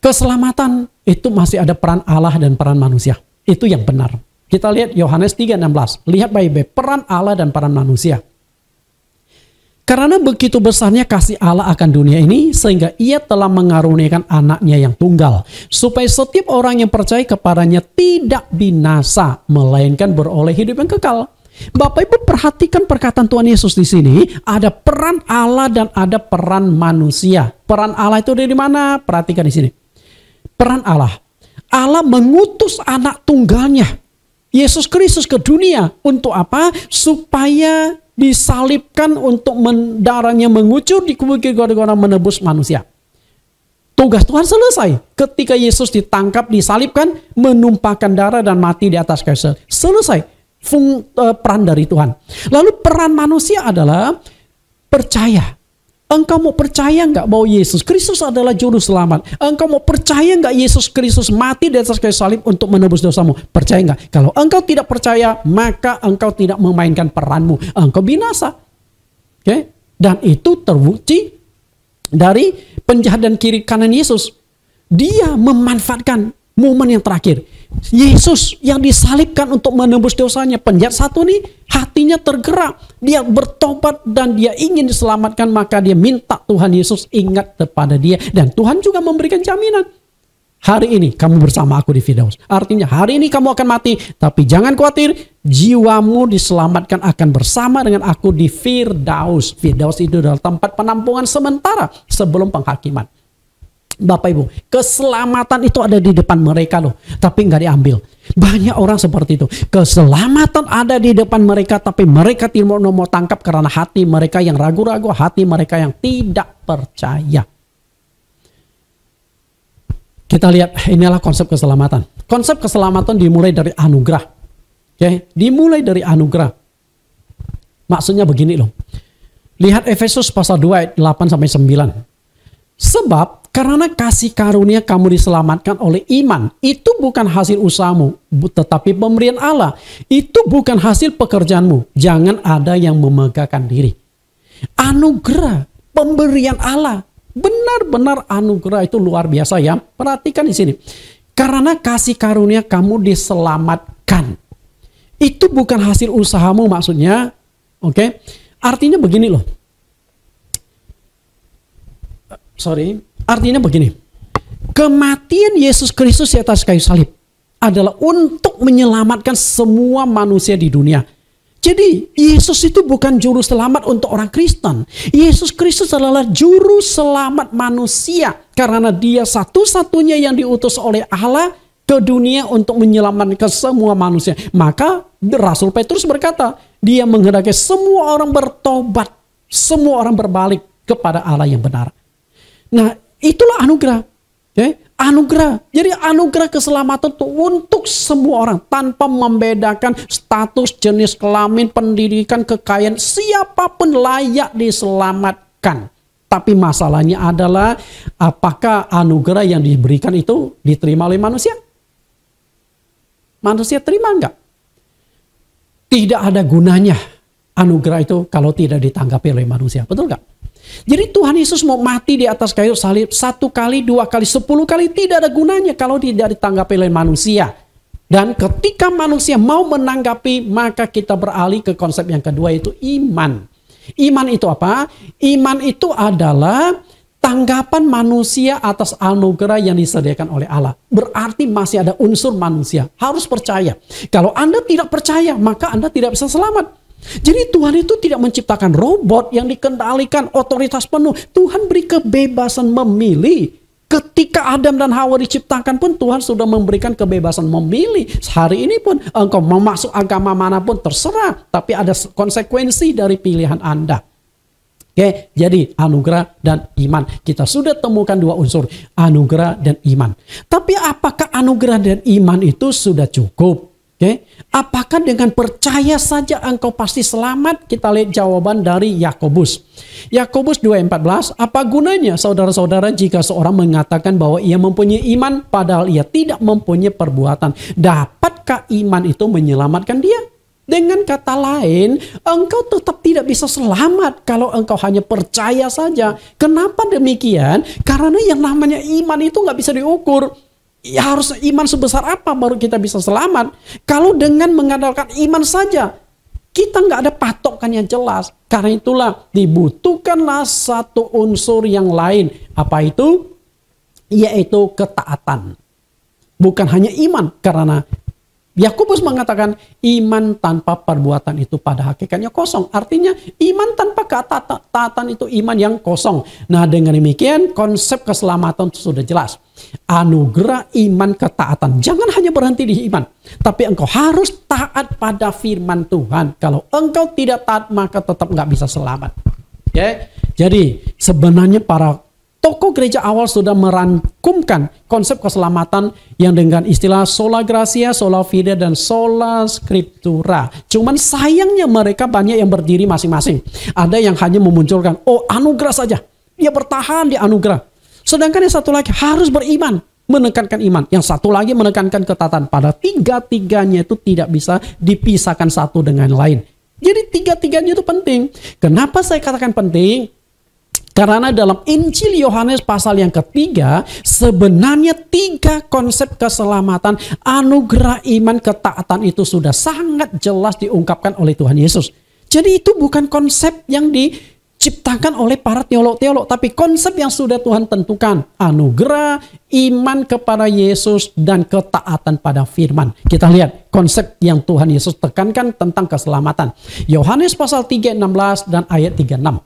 Keselamatan itu masih ada peran Allah dan peran manusia. Itu yang benar. Kita lihat Yohanes 3:16. Lihat baik-baik peran Allah dan peran manusia. Karena begitu besarnya kasih Allah akan dunia ini sehingga ia telah mengaruniakan anaknya yang tunggal. Supaya setiap orang yang percaya kepadanya tidak binasa melainkan beroleh hidup yang kekal. Bapak Ibu perhatikan perkataan Tuhan Yesus di sini, ada peran Allah dan ada peran manusia. Peran Allah itu dari mana? Perhatikan di sini. Peran Allah. Allah mengutus anak tunggalnya Yesus Kristus ke dunia untuk apa? Supaya disalibkan untuk mendarahnya mengucur di kubur Golgota menebus manusia. Tugas Tuhan selesai. Ketika Yesus ditangkap, disalibkan, menumpahkan darah dan mati di atas kayu Selesai fung, uh, peran dari Tuhan. Lalu peran manusia adalah percaya Engkau mau percaya nggak bahwa Yesus Kristus adalah juru selamat? Engkau mau percaya nggak Yesus Kristus mati di atas kayu salib untuk menebus dosamu? Percaya nggak? Kalau engkau tidak percaya, maka engkau tidak memainkan peranmu. Engkau binasa. Oke? Ya? Okay? Dan itu terbukti dari penjahat dan kiri kanan Yesus. Dia memanfaatkan momen yang terakhir. Yesus yang disalibkan untuk menembus dosanya. Penjahat satu nih hatinya tergerak. Dia bertobat dan dia ingin diselamatkan. Maka dia minta Tuhan Yesus ingat kepada dia. Dan Tuhan juga memberikan jaminan. Hari ini kamu bersama aku di Fidaus. Artinya hari ini kamu akan mati. Tapi jangan khawatir. Jiwamu diselamatkan akan bersama dengan aku di Firdaus. Firdaus itu adalah tempat penampungan sementara sebelum penghakiman. Bapak Ibu, keselamatan itu ada di depan mereka loh, tapi nggak diambil. Banyak orang seperti itu. Keselamatan ada di depan mereka, tapi mereka tidak mau tangkap karena hati mereka yang ragu-ragu, hati mereka yang tidak percaya. Kita lihat, inilah konsep keselamatan. Konsep keselamatan dimulai dari anugerah. Oke, okay? dimulai dari anugerah. Maksudnya begini loh. Lihat Efesus pasal 2 8 sampai 9. Sebab karena kasih karunia kamu diselamatkan oleh iman. Itu bukan hasil usahamu, tetapi pemberian Allah. Itu bukan hasil pekerjaanmu. Jangan ada yang memegahkan diri. Anugerah, pemberian Allah. Benar-benar anugerah itu luar biasa ya. Perhatikan di sini. Karena kasih karunia kamu diselamatkan. Itu bukan hasil usahamu maksudnya. Oke. Okay? Artinya begini loh sorry, artinya begini. Kematian Yesus Kristus di atas kayu salib adalah untuk menyelamatkan semua manusia di dunia. Jadi Yesus itu bukan juru selamat untuk orang Kristen. Yesus Kristus adalah juru selamat manusia karena dia satu-satunya yang diutus oleh Allah ke dunia untuk menyelamatkan semua manusia. Maka Rasul Petrus berkata, dia menghendaki semua orang bertobat, semua orang berbalik kepada Allah yang benar. Nah, itulah anugerah. Ya, anugerah. Jadi anugerah keselamatan itu untuk semua orang tanpa membedakan status, jenis kelamin, pendidikan, kekayaan, siapapun layak diselamatkan. Tapi masalahnya adalah apakah anugerah yang diberikan itu diterima oleh manusia? Manusia terima enggak? Tidak ada gunanya anugerah itu kalau tidak ditanggapi oleh manusia. Betul enggak? Jadi Tuhan Yesus mau mati di atas kayu salib satu kali, dua kali, sepuluh kali tidak ada gunanya kalau tidak ditanggapi oleh manusia. Dan ketika manusia mau menanggapi, maka kita beralih ke konsep yang kedua yaitu iman. Iman itu apa? Iman itu adalah tanggapan manusia atas anugerah yang disediakan oleh Allah. Berarti masih ada unsur manusia. Harus percaya. Kalau Anda tidak percaya, maka Anda tidak bisa selamat. Jadi Tuhan itu tidak menciptakan robot yang dikendalikan otoritas penuh. Tuhan beri kebebasan memilih. Ketika Adam dan Hawa diciptakan pun Tuhan sudah memberikan kebebasan memilih. Hari ini pun engkau mau agama manapun terserah. Tapi ada konsekuensi dari pilihan Anda. Oke, jadi anugerah dan iman. Kita sudah temukan dua unsur, anugerah dan iman. Tapi apakah anugerah dan iman itu sudah cukup? Oke, okay? apakah dengan percaya saja engkau pasti selamat? Kita lihat jawaban dari Yakobus. Yakobus 2:14, apa gunanya saudara-saudara jika seorang mengatakan bahwa ia mempunyai iman padahal ia tidak mempunyai perbuatan? Dapatkah iman itu menyelamatkan dia? Dengan kata lain, engkau tetap tidak bisa selamat kalau engkau hanya percaya saja. Kenapa demikian? Karena yang namanya iman itu nggak bisa diukur ya harus iman sebesar apa baru kita bisa selamat? Kalau dengan mengandalkan iman saja, kita nggak ada patokan yang jelas. Karena itulah dibutuhkanlah satu unsur yang lain. Apa itu? Yaitu ketaatan. Bukan hanya iman, karena Yakobus mengatakan iman tanpa perbuatan itu pada hakikatnya kosong. Artinya iman tanpa ketaatan itu iman yang kosong. Nah dengan demikian konsep keselamatan itu sudah jelas. Anugerah iman ketaatan. Jangan hanya berhenti di iman. Tapi engkau harus taat pada firman Tuhan. Kalau engkau tidak taat maka tetap nggak bisa selamat. Ya, jadi sebenarnya para tokoh gereja awal sudah merangkumkan konsep keselamatan yang dengan istilah sola gracia, sola fide, dan sola scriptura. Cuman sayangnya mereka banyak yang berdiri masing-masing. Ada yang hanya memunculkan, oh anugerah saja. Dia bertahan di anugerah. Sedangkan yang satu lagi harus beriman. Menekankan iman. Yang satu lagi menekankan ketatan Pada tiga-tiganya itu tidak bisa dipisahkan satu dengan lain. Jadi tiga-tiganya itu penting. Kenapa saya katakan penting? Karena dalam Injil Yohanes pasal yang ketiga, sebenarnya tiga konsep keselamatan, anugerah iman, ketaatan itu sudah sangat jelas diungkapkan oleh Tuhan Yesus. Jadi itu bukan konsep yang diciptakan oleh para teolog-teolog, tapi konsep yang sudah Tuhan tentukan. Anugerah, iman kepada Yesus, dan ketaatan pada firman. Kita lihat konsep yang Tuhan Yesus tekankan tentang keselamatan. Yohanes pasal 3, 16 dan ayat 36.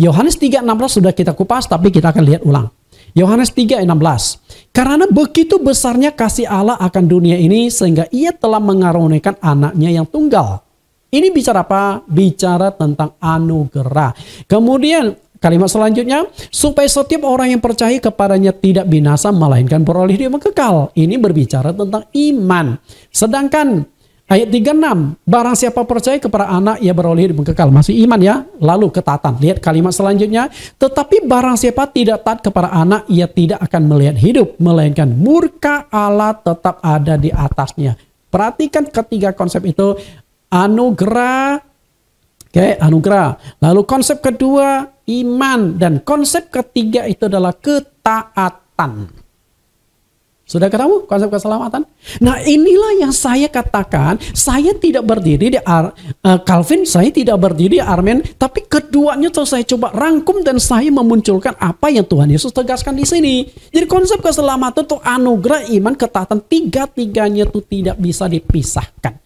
Yohanes 3:16 sudah kita kupas tapi kita akan lihat ulang. Yohanes 3:16. Karena begitu besarnya kasih Allah akan dunia ini sehingga ia telah mengaruniakan anaknya yang tunggal. Ini bicara apa? Bicara tentang anugerah. Kemudian Kalimat selanjutnya, supaya setiap orang yang percaya kepadanya tidak binasa melainkan beroleh dia kekal. Ini berbicara tentang iman. Sedangkan Ayat 36, barang siapa percaya kepada anak ia beroleh hidup kekal. Masih iman ya, lalu ketatan. Lihat kalimat selanjutnya, tetapi barang siapa tidak taat kepada anak ia tidak akan melihat hidup, melainkan murka Allah tetap ada di atasnya. Perhatikan ketiga konsep itu, anugerah, oke, okay, anugerah. Lalu konsep kedua, iman dan konsep ketiga itu adalah ketaatan. Sudah ketemu konsep keselamatan? Nah inilah yang saya katakan, saya tidak berdiri di Ar uh, Calvin, saya tidak berdiri di Armen, tapi keduanya terus saya coba rangkum dan saya memunculkan apa yang Tuhan Yesus tegaskan di sini. Jadi konsep keselamatan itu anugerah iman ketaatan tiga-tiganya itu tidak bisa dipisahkan.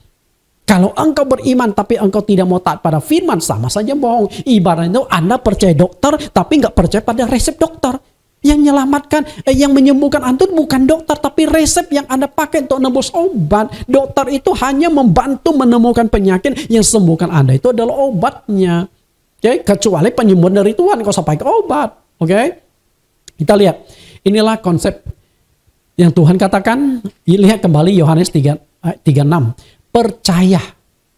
Kalau engkau beriman tapi engkau tidak mau taat pada firman sama saja bohong. Ibaratnya Anda percaya dokter tapi nggak percaya pada resep dokter. Yang menyelamatkan, eh, yang menyembuhkan antum bukan dokter, tapi resep yang Anda pakai untuk nembus obat. Dokter itu hanya membantu menemukan penyakit yang sembuhkan Anda. Itu adalah obatnya. Oke, okay? kecuali penyembuhan dari Tuhan, kau sampai ke obat. Oke, okay? kita lihat. Inilah konsep yang Tuhan katakan. Lihat kembali Yohanes 3, 36. Eh, Percaya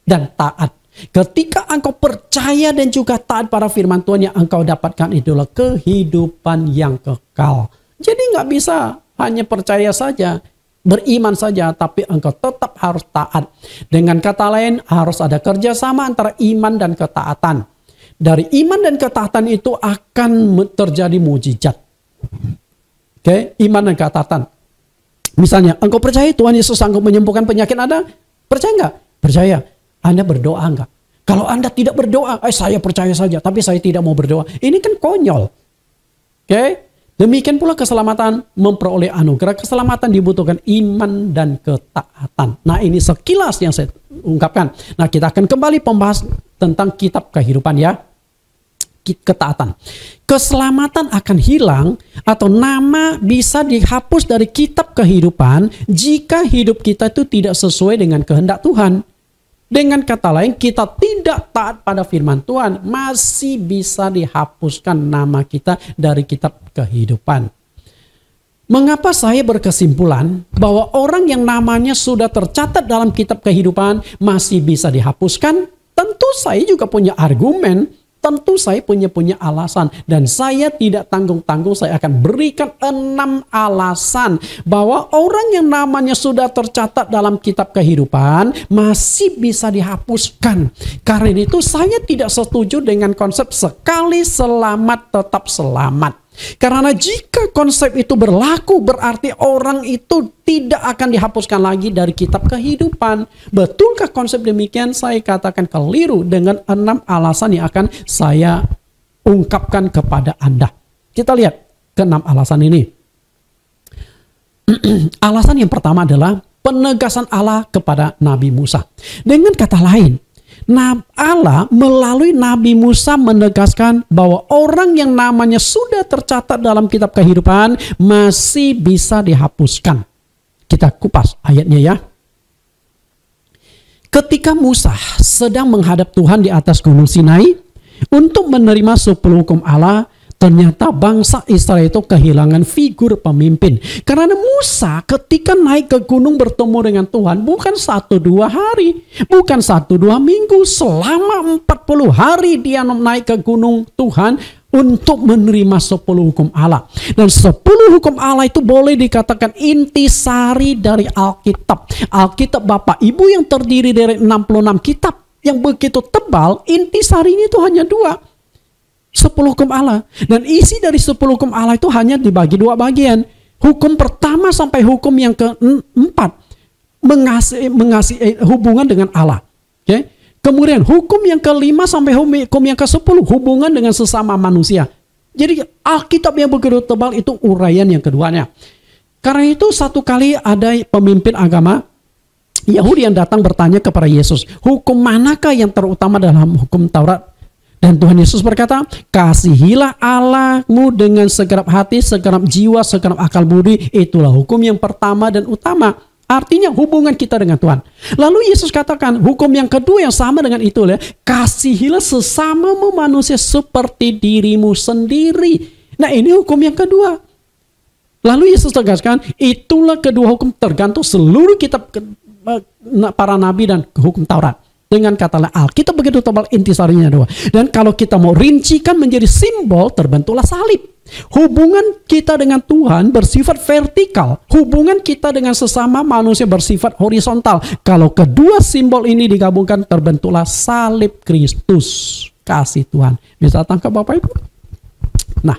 dan taat Ketika engkau percaya dan juga taat pada firman Tuhan yang engkau dapatkan itulah kehidupan yang kekal. Jadi nggak bisa hanya percaya saja, beriman saja, tapi engkau tetap harus taat. Dengan kata lain harus ada kerjasama antara iman dan ketaatan. Dari iman dan ketaatan itu akan terjadi mujizat. Oke, okay? iman dan ketaatan. Misalnya, engkau percaya Tuhan Yesus sanggup menyembuhkan penyakit anda, Percaya nggak? Percaya. Anda berdoa enggak? Kalau Anda tidak berdoa, eh saya percaya saja, tapi saya tidak mau berdoa. Ini kan konyol. Oke? Okay? Demikian pula keselamatan memperoleh anugerah keselamatan dibutuhkan iman dan ketaatan. Nah, ini sekilas yang saya ungkapkan. Nah, kita akan kembali membahas tentang kitab kehidupan ya. Ketaatan. Keselamatan akan hilang atau nama bisa dihapus dari kitab kehidupan jika hidup kita itu tidak sesuai dengan kehendak Tuhan. Dengan kata lain, kita tidak taat pada firman Tuhan, masih bisa dihapuskan nama kita dari kitab kehidupan. Mengapa saya berkesimpulan bahwa orang yang namanya sudah tercatat dalam kitab kehidupan masih bisa dihapuskan? Tentu saya juga punya argumen tentu saya punya punya alasan dan saya tidak tanggung-tanggung saya akan berikan enam alasan bahwa orang yang namanya sudah tercatat dalam kitab kehidupan masih bisa dihapuskan. Karena itu saya tidak setuju dengan konsep sekali selamat tetap selamat. Karena jika konsep itu berlaku berarti orang itu tidak akan dihapuskan lagi dari kitab kehidupan. Betulkah konsep demikian? Saya katakan keliru dengan enam alasan yang akan saya ungkapkan kepada Anda. Kita lihat keenam alasan ini. alasan yang pertama adalah penegasan Allah kepada Nabi Musa. Dengan kata lain, Allah melalui Nabi Musa menegaskan bahwa orang yang namanya sudah tercatat dalam kitab kehidupan masih bisa dihapuskan. Kita kupas ayatnya ya. Ketika Musa sedang menghadap Tuhan di atas gunung Sinai untuk menerima sepuluh hukum Allah, Ternyata bangsa Israel itu kehilangan figur pemimpin. Karena Musa ketika naik ke gunung bertemu dengan Tuhan bukan satu dua hari, bukan satu dua minggu, selama 40 hari dia naik ke gunung Tuhan untuk menerima 10 hukum Allah. Dan 10 hukum Allah itu boleh dikatakan intisari dari Alkitab. Alkitab Bapak Ibu yang terdiri dari 66 kitab yang begitu tebal, intisarinya itu hanya dua Sepuluh hukum Allah. Dan isi dari sepuluh hukum Allah itu hanya dibagi dua bagian. Hukum pertama sampai hukum yang keempat. Mengasih, mengasih eh, hubungan dengan Allah. Okay? Kemudian hukum yang kelima sampai hukum yang ke sepuluh. Hubungan dengan sesama manusia. Jadi Alkitab yang begitu tebal itu uraian yang keduanya. Karena itu satu kali ada pemimpin agama Yahudi yang datang bertanya kepada Yesus, hukum manakah yang terutama dalam hukum Taurat? Dan Tuhan Yesus berkata, kasihilah Allahmu dengan segenap hati, segenap jiwa, segenap akal budi. Itulah hukum yang pertama dan utama. Artinya hubungan kita dengan Tuhan. Lalu Yesus katakan hukum yang kedua yang sama dengan itu ya. Kasihilah sesamamu manusia seperti dirimu sendiri. Nah ini hukum yang kedua. Lalu Yesus tegaskan itulah kedua hukum tergantung seluruh kitab para nabi dan hukum Taurat. Dengan kata lain, Alkitab begitu tebal intisarinya doa. Dan kalau kita mau rincikan menjadi simbol, terbentuklah salib. Hubungan kita dengan Tuhan bersifat vertikal. Hubungan kita dengan sesama manusia bersifat horizontal. Kalau kedua simbol ini digabungkan, terbentuklah salib Kristus. Kasih Tuhan. Bisa tangkap Bapak Ibu? Nah,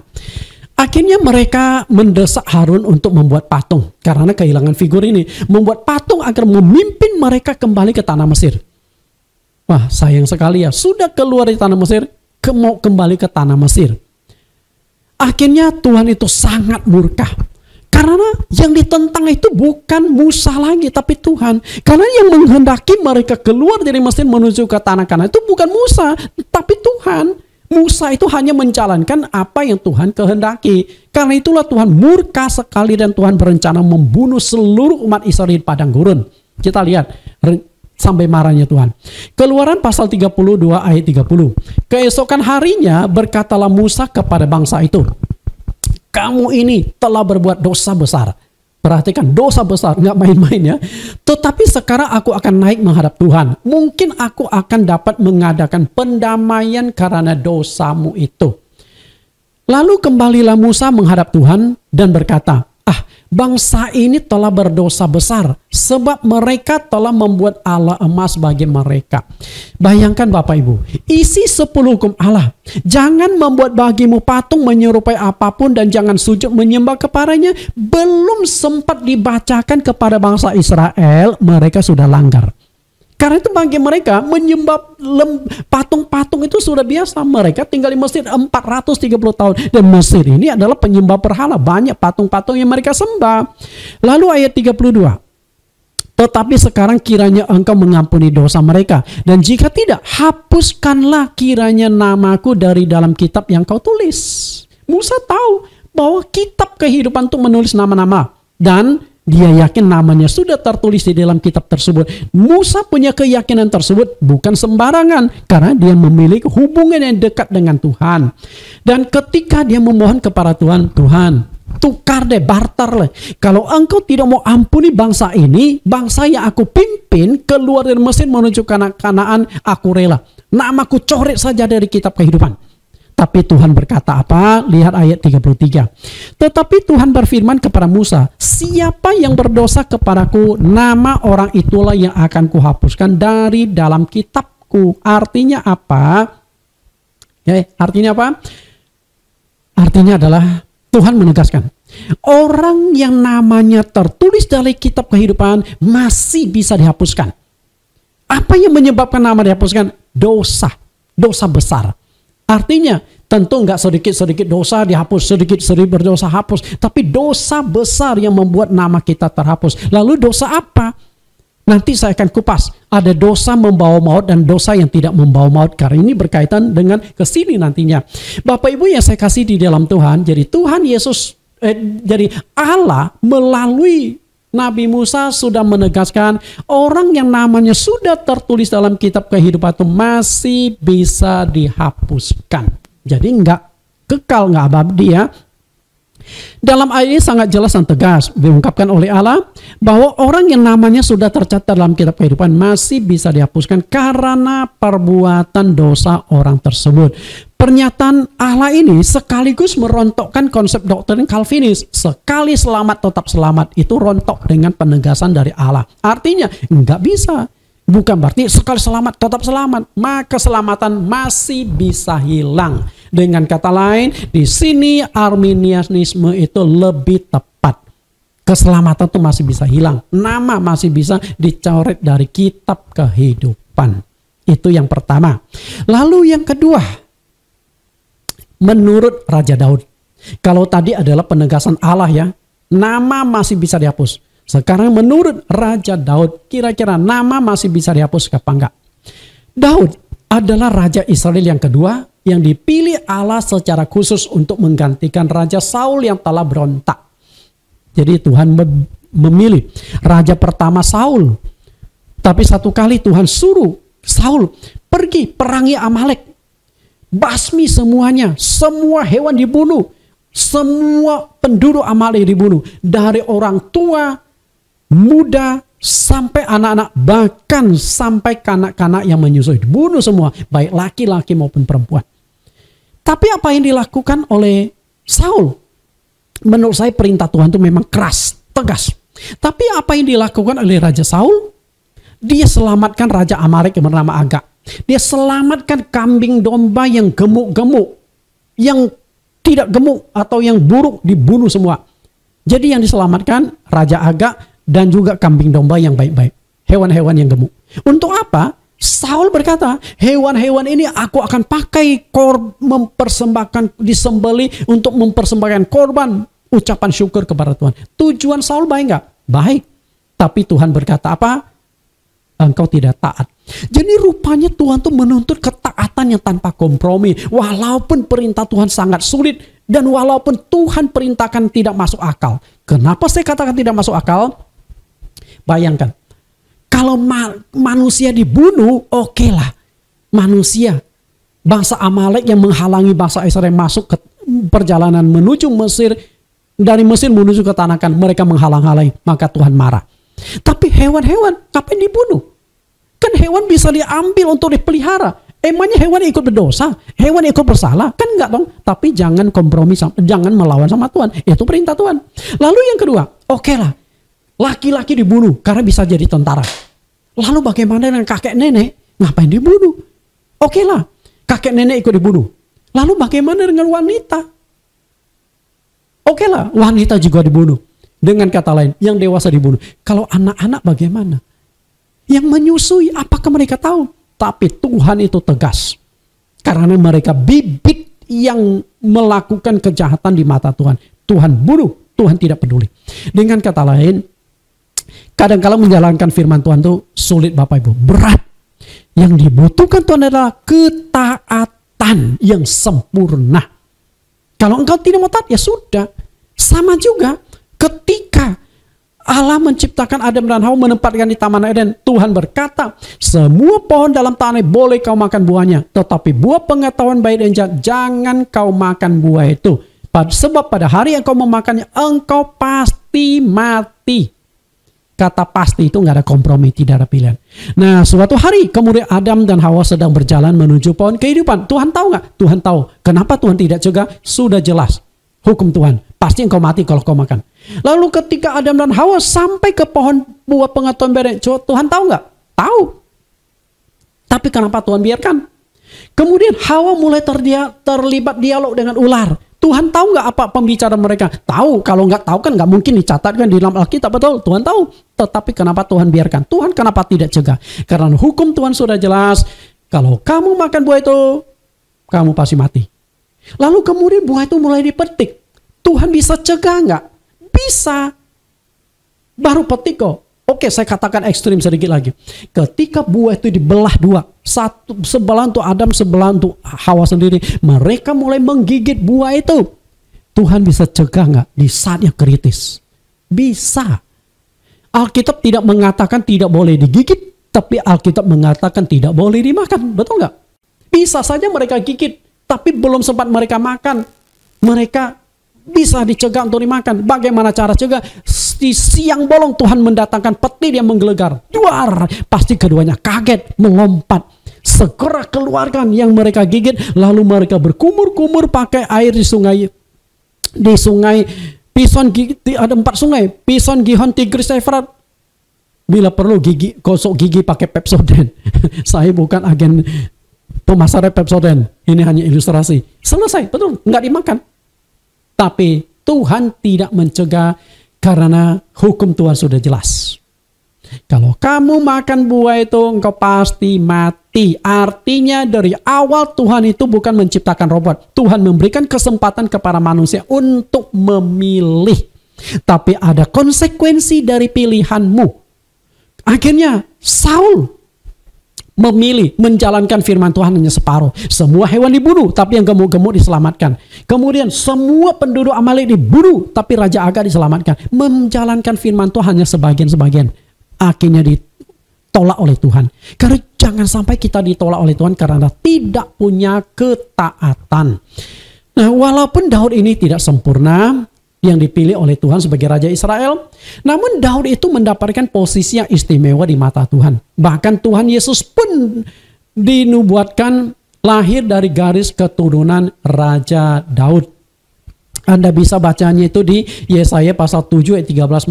Akhirnya mereka mendesak Harun untuk membuat patung karena kehilangan figur ini. Membuat patung agar memimpin mereka kembali ke tanah Mesir. Wah, sayang sekali ya. Sudah keluar dari tanah Mesir, ke mau kembali ke tanah Mesir. Akhirnya Tuhan itu sangat murka. Karena yang ditentang itu bukan Musa lagi, tapi Tuhan. Karena yang menghendaki mereka keluar dari Mesir menuju ke tanah Kanan itu bukan Musa, tapi Tuhan. Musa itu hanya menjalankan apa yang Tuhan kehendaki. Karena itulah Tuhan murka sekali dan Tuhan berencana membunuh seluruh umat Israel di padang gurun. Kita lihat sampai marahnya Tuhan. Keluaran pasal 32 ayat 30. Keesokan harinya berkatalah Musa kepada bangsa itu, "Kamu ini telah berbuat dosa besar." Perhatikan dosa besar, nggak main-main ya. Tetapi sekarang aku akan naik menghadap Tuhan. Mungkin aku akan dapat mengadakan pendamaian karena dosamu itu. Lalu kembalilah Musa menghadap Tuhan dan berkata, Ah, bangsa ini telah berdosa besar sebab mereka telah membuat Allah emas bagi mereka. Bayangkan Bapak Ibu, isi sepuluh hukum Allah. Jangan membuat bagimu patung menyerupai apapun dan jangan sujud menyembah kepadanya. Belum sempat dibacakan kepada bangsa Israel, mereka sudah langgar. Karena itu bagi mereka menyembah patung-patung itu sudah biasa. Mereka tinggal di Mesir 430 tahun. Dan Mesir ini adalah penyembah perhala Banyak patung-patung yang mereka sembah. Lalu ayat 32. Tetapi sekarang kiranya engkau mengampuni dosa mereka. Dan jika tidak, hapuskanlah kiranya namaku dari dalam kitab yang kau tulis. Musa tahu bahwa kitab kehidupan itu menulis nama-nama. Dan dia yakin namanya sudah tertulis di dalam kitab tersebut. Musa punya keyakinan tersebut bukan sembarangan karena dia memiliki hubungan yang dekat dengan Tuhan. Dan ketika dia memohon kepada Tuhan, Tuhan, tukar deh, barter lah. Kalau engkau tidak mau ampuni bangsa ini, bangsa yang aku pimpin keluar dari Mesir menuju kanaan, aku rela. Namaku coret saja dari kitab kehidupan. Tapi Tuhan berkata apa? Lihat ayat 33. Tetapi Tuhan berfirman kepada Musa, "Siapa yang berdosa kepadaku, nama orang itulah yang akan kuhapuskan dari dalam kitabku." Artinya apa? Ya, artinya apa? Artinya adalah Tuhan menegaskan, orang yang namanya tertulis dari kitab kehidupan masih bisa dihapuskan. Apa yang menyebabkan nama dihapuskan? Dosa, dosa besar. Artinya tentu nggak sedikit-sedikit dosa dihapus, sedikit-sedikit berdosa hapus. Tapi dosa besar yang membuat nama kita terhapus. Lalu dosa apa? Nanti saya akan kupas. Ada dosa membawa maut dan dosa yang tidak membawa maut. Karena ini berkaitan dengan kesini nantinya. Bapak Ibu yang saya kasih di dalam Tuhan. Jadi Tuhan Yesus, eh, jadi Allah melalui Nabi Musa sudah menegaskan orang yang namanya sudah tertulis dalam kitab kehidupan itu masih bisa dihapuskan. Jadi nggak kekal, nggak abadi ya. Dalam ayat ini sangat jelas dan tegas diungkapkan oleh Allah bahwa orang yang namanya sudah tercatat dalam kitab kehidupan masih bisa dihapuskan karena perbuatan dosa orang tersebut. Pernyataan Allah ini sekaligus merontokkan konsep doktrin Calvinis. Sekali selamat tetap selamat itu rontok dengan penegasan dari Allah. Artinya nggak bisa Bukan berarti sekali selamat tetap selamat, maka keselamatan masih bisa hilang. Dengan kata lain, di sini Arminianisme itu lebih tepat. Keselamatan itu masih bisa hilang, nama masih bisa dicoret dari kitab kehidupan. Itu yang pertama. Lalu yang kedua, menurut Raja Daud. Kalau tadi adalah penegasan Allah ya, nama masih bisa dihapus. Sekarang menurut Raja Daud, kira-kira nama masih bisa dihapus apa enggak? Daud adalah Raja Israel yang kedua yang dipilih Allah secara khusus untuk menggantikan Raja Saul yang telah berontak. Jadi Tuhan memilih Raja pertama Saul. Tapi satu kali Tuhan suruh Saul pergi perangi Amalek. Basmi semuanya, semua hewan dibunuh, semua penduduk Amalek dibunuh dari orang tua muda sampai anak-anak bahkan sampai kanak-kanak yang menyusui dibunuh semua baik laki-laki maupun perempuan. Tapi apa yang dilakukan oleh Saul? Menurut saya perintah Tuhan itu memang keras, tegas. Tapi apa yang dilakukan oleh Raja Saul? Dia selamatkan Raja Amalek yang bernama Agak. Dia selamatkan kambing domba yang gemuk-gemuk, yang tidak gemuk atau yang buruk dibunuh semua. Jadi yang diselamatkan Raja Agak dan juga kambing domba yang baik-baik. Hewan-hewan yang gemuk. Untuk apa? Saul berkata, hewan-hewan ini aku akan pakai kor mempersembahkan disembeli untuk mempersembahkan korban ucapan syukur kepada Tuhan. Tujuan Saul baik nggak? Baik. Tapi Tuhan berkata apa? Engkau tidak taat. Jadi rupanya Tuhan tuh menuntut ketaatan yang tanpa kompromi. Walaupun perintah Tuhan sangat sulit dan walaupun Tuhan perintahkan tidak masuk akal. Kenapa saya katakan tidak masuk akal? Bayangkan. Kalau ma manusia dibunuh, oke okay lah. Manusia. Bangsa Amalek yang menghalangi bangsa Israel masuk ke perjalanan menuju Mesir. Dari Mesir menuju ke Tanakan. Mereka menghalang-halangi. Maka Tuhan marah. Tapi hewan-hewan, ngapain dibunuh? Kan hewan bisa diambil untuk dipelihara. Emangnya hewan ikut berdosa? Hewan ikut bersalah? Kan enggak dong. Tapi jangan kompromi, sama, jangan melawan sama Tuhan. Itu perintah Tuhan. Lalu yang kedua, oke okay lah. Laki-laki dibunuh karena bisa jadi tentara. Lalu bagaimana dengan kakek nenek? Ngapain dibunuh? Oke okay lah, kakek nenek ikut dibunuh. Lalu bagaimana dengan wanita? Oke okay lah, wanita juga dibunuh. Dengan kata lain, yang dewasa dibunuh. Kalau anak-anak bagaimana? Yang menyusui, apakah mereka tahu? Tapi Tuhan itu tegas. Karena mereka bibit yang melakukan kejahatan di mata Tuhan. Tuhan bunuh, Tuhan tidak peduli. Dengan kata lain, kadang kala menjalankan firman Tuhan itu sulit Bapak Ibu, berat. Yang dibutuhkan Tuhan adalah ketaatan yang sempurna. Kalau engkau tidak mau taat ya sudah. Sama juga ketika Allah menciptakan Adam dan Hawa menempatkan di Taman Eden. Tuhan berkata, semua pohon dalam tanah boleh kau makan buahnya. Tetapi buah pengetahuan baik dan jahat, jangan kau makan buah itu. Sebab pada hari yang kau memakannya, engkau pasti mati kata pasti itu nggak ada kompromi, tidak ada pilihan. Nah, suatu hari kemudian Adam dan Hawa sedang berjalan menuju pohon kehidupan. Tuhan tahu nggak? Tuhan tahu. Kenapa Tuhan tidak juga? Sudah jelas. Hukum Tuhan. Pasti engkau mati kalau kau makan. Lalu ketika Adam dan Hawa sampai ke pohon buah pengetahuan coba Tuhan tahu nggak? Tahu. Tapi kenapa Tuhan biarkan? Kemudian Hawa mulai terlibat dialog dengan ular. Tuhan tahu nggak apa pembicaraan mereka? Tahu. Kalau nggak tahu kan nggak mungkin dicatatkan di dalam Alkitab betul. Tuhan tahu. Tetapi kenapa Tuhan biarkan? Tuhan kenapa tidak cegah? Karena hukum Tuhan sudah jelas. Kalau kamu makan buah itu, kamu pasti mati. Lalu kemudian buah itu mulai dipetik. Tuhan bisa cegah nggak? Bisa. Baru petik kok. Oke, saya katakan ekstrim sedikit lagi. Ketika buah itu dibelah dua, satu sebelah untuk Adam, sebelah untuk Hawa sendiri, mereka mulai menggigit buah itu. Tuhan bisa cegah nggak di saat yang kritis? Bisa. Alkitab tidak mengatakan tidak boleh digigit, tapi Alkitab mengatakan tidak boleh dimakan. Betul nggak? Bisa saja mereka gigit, tapi belum sempat mereka makan. Mereka bisa dicegah untuk dimakan. Bagaimana cara cegah? Pasti siang bolong Tuhan mendatangkan petir yang menggelegar. Duar! Pasti keduanya kaget, melompat. Segera keluarkan yang mereka gigit, lalu mereka berkumur-kumur pakai air di sungai. Di sungai Pison ada empat sungai, Pison, Gihon, Tigris, Efrat. Bila perlu gigi gosok gigi pakai Pepsodent. Saya bukan agen pemasaran Pepsodent. Ini hanya ilustrasi. Selesai, betul, nggak dimakan. Tapi Tuhan tidak mencegah karena hukum Tuhan sudah jelas. Kalau kamu makan buah itu engkau pasti mati. Artinya dari awal Tuhan itu bukan menciptakan robot. Tuhan memberikan kesempatan kepada manusia untuk memilih. Tapi ada konsekuensi dari pilihanmu. Akhirnya Saul memilih menjalankan firman Tuhan hanya separuh. Semua hewan dibunuh, tapi yang gemuk-gemuk diselamatkan. Kemudian semua penduduk Amalek dibunuh, tapi Raja Aga diselamatkan. Menjalankan firman Tuhan hanya sebagian-sebagian. Akhirnya ditolak oleh Tuhan. Karena jangan sampai kita ditolak oleh Tuhan karena tidak punya ketaatan. Nah, walaupun Daud ini tidak sempurna, yang dipilih oleh Tuhan sebagai raja Israel. Namun Daud itu mendapatkan posisi yang istimewa di mata Tuhan. Bahkan Tuhan Yesus pun dinubuatkan lahir dari garis keturunan Raja Daud. Anda bisa bacanya itu di Yesaya pasal 7 ayat 13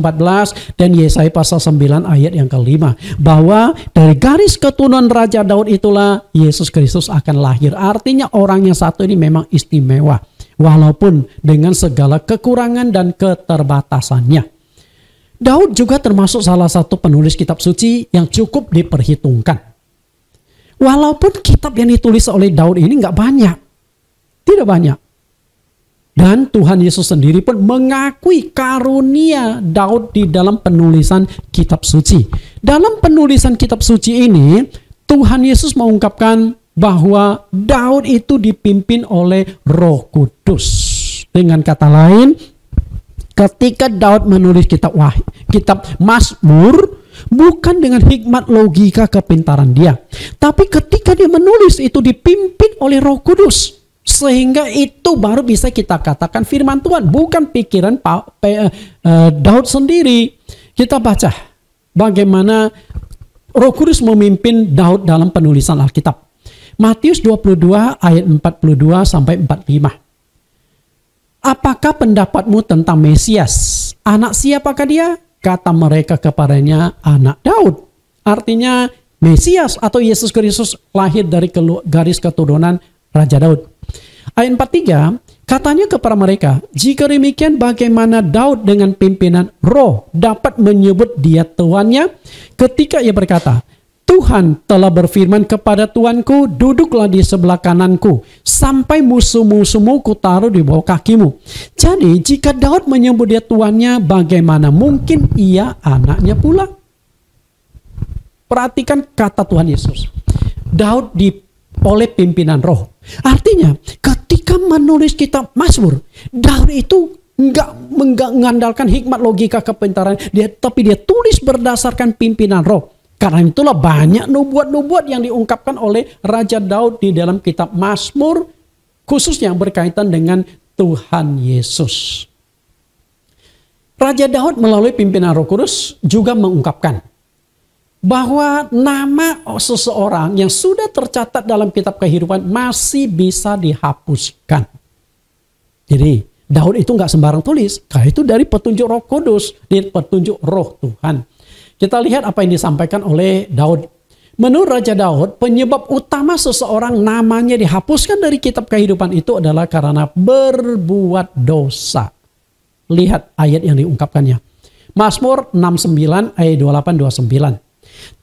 14 dan Yesaya pasal 9 ayat yang kelima bahwa dari garis keturunan Raja Daud itulah Yesus Kristus akan lahir. Artinya orang yang satu ini memang istimewa walaupun dengan segala kekurangan dan keterbatasannya. Daud juga termasuk salah satu penulis kitab suci yang cukup diperhitungkan. Walaupun kitab yang ditulis oleh Daud ini nggak banyak, tidak banyak. Dan Tuhan Yesus sendiri pun mengakui karunia Daud di dalam penulisan kitab suci. Dalam penulisan kitab suci ini, Tuhan Yesus mengungkapkan bahwa Daud itu dipimpin oleh Roh Kudus. Dengan kata lain, ketika Daud menulis kitab Wah, kitab Mazmur bukan dengan hikmat logika kepintaran dia, tapi ketika dia menulis itu dipimpin oleh Roh Kudus. Sehingga itu baru bisa kita katakan firman Tuhan, bukan pikiran pa, pa, eh, eh, Daud sendiri. Kita baca bagaimana Roh Kudus memimpin Daud dalam penulisan Alkitab. Matius 22 ayat 42 sampai 45. Apakah pendapatmu tentang Mesias? Anak siapakah dia? Kata mereka kepadanya anak Daud. Artinya Mesias atau Yesus Kristus lahir dari garis keturunan Raja Daud. Ayat 43, katanya kepada mereka, jika demikian bagaimana Daud dengan pimpinan roh dapat menyebut dia tuannya ketika ia berkata, Tuhan telah berfirman kepada Tuanku, duduklah di sebelah kananku, sampai musuh-musuhmu kutaruh di bawah kakimu. Jadi jika Daud menyebut dia tuannya, bagaimana mungkin ia anaknya pula? Perhatikan kata Tuhan Yesus. Daud di oleh pimpinan roh. Artinya ketika menulis kitab Mazmur, Daud itu nggak mengandalkan hikmat logika kepintaran dia tapi dia tulis berdasarkan pimpinan roh karena itulah banyak nubuat-nubuat yang diungkapkan oleh Raja Daud di dalam kitab Mazmur khususnya berkaitan dengan Tuhan Yesus. Raja Daud melalui pimpinan Roh Kudus juga mengungkapkan bahwa nama seseorang yang sudah tercatat dalam kitab kehidupan masih bisa dihapuskan. Jadi Daud itu nggak sembarang tulis, karena itu dari petunjuk Roh Kudus, dari petunjuk Roh Tuhan. Kita lihat apa yang disampaikan oleh Daud. Menurut Raja Daud, penyebab utama seseorang namanya dihapuskan dari kitab kehidupan itu adalah karena berbuat dosa. Lihat ayat yang diungkapkannya. Mazmur 69 ayat 28 29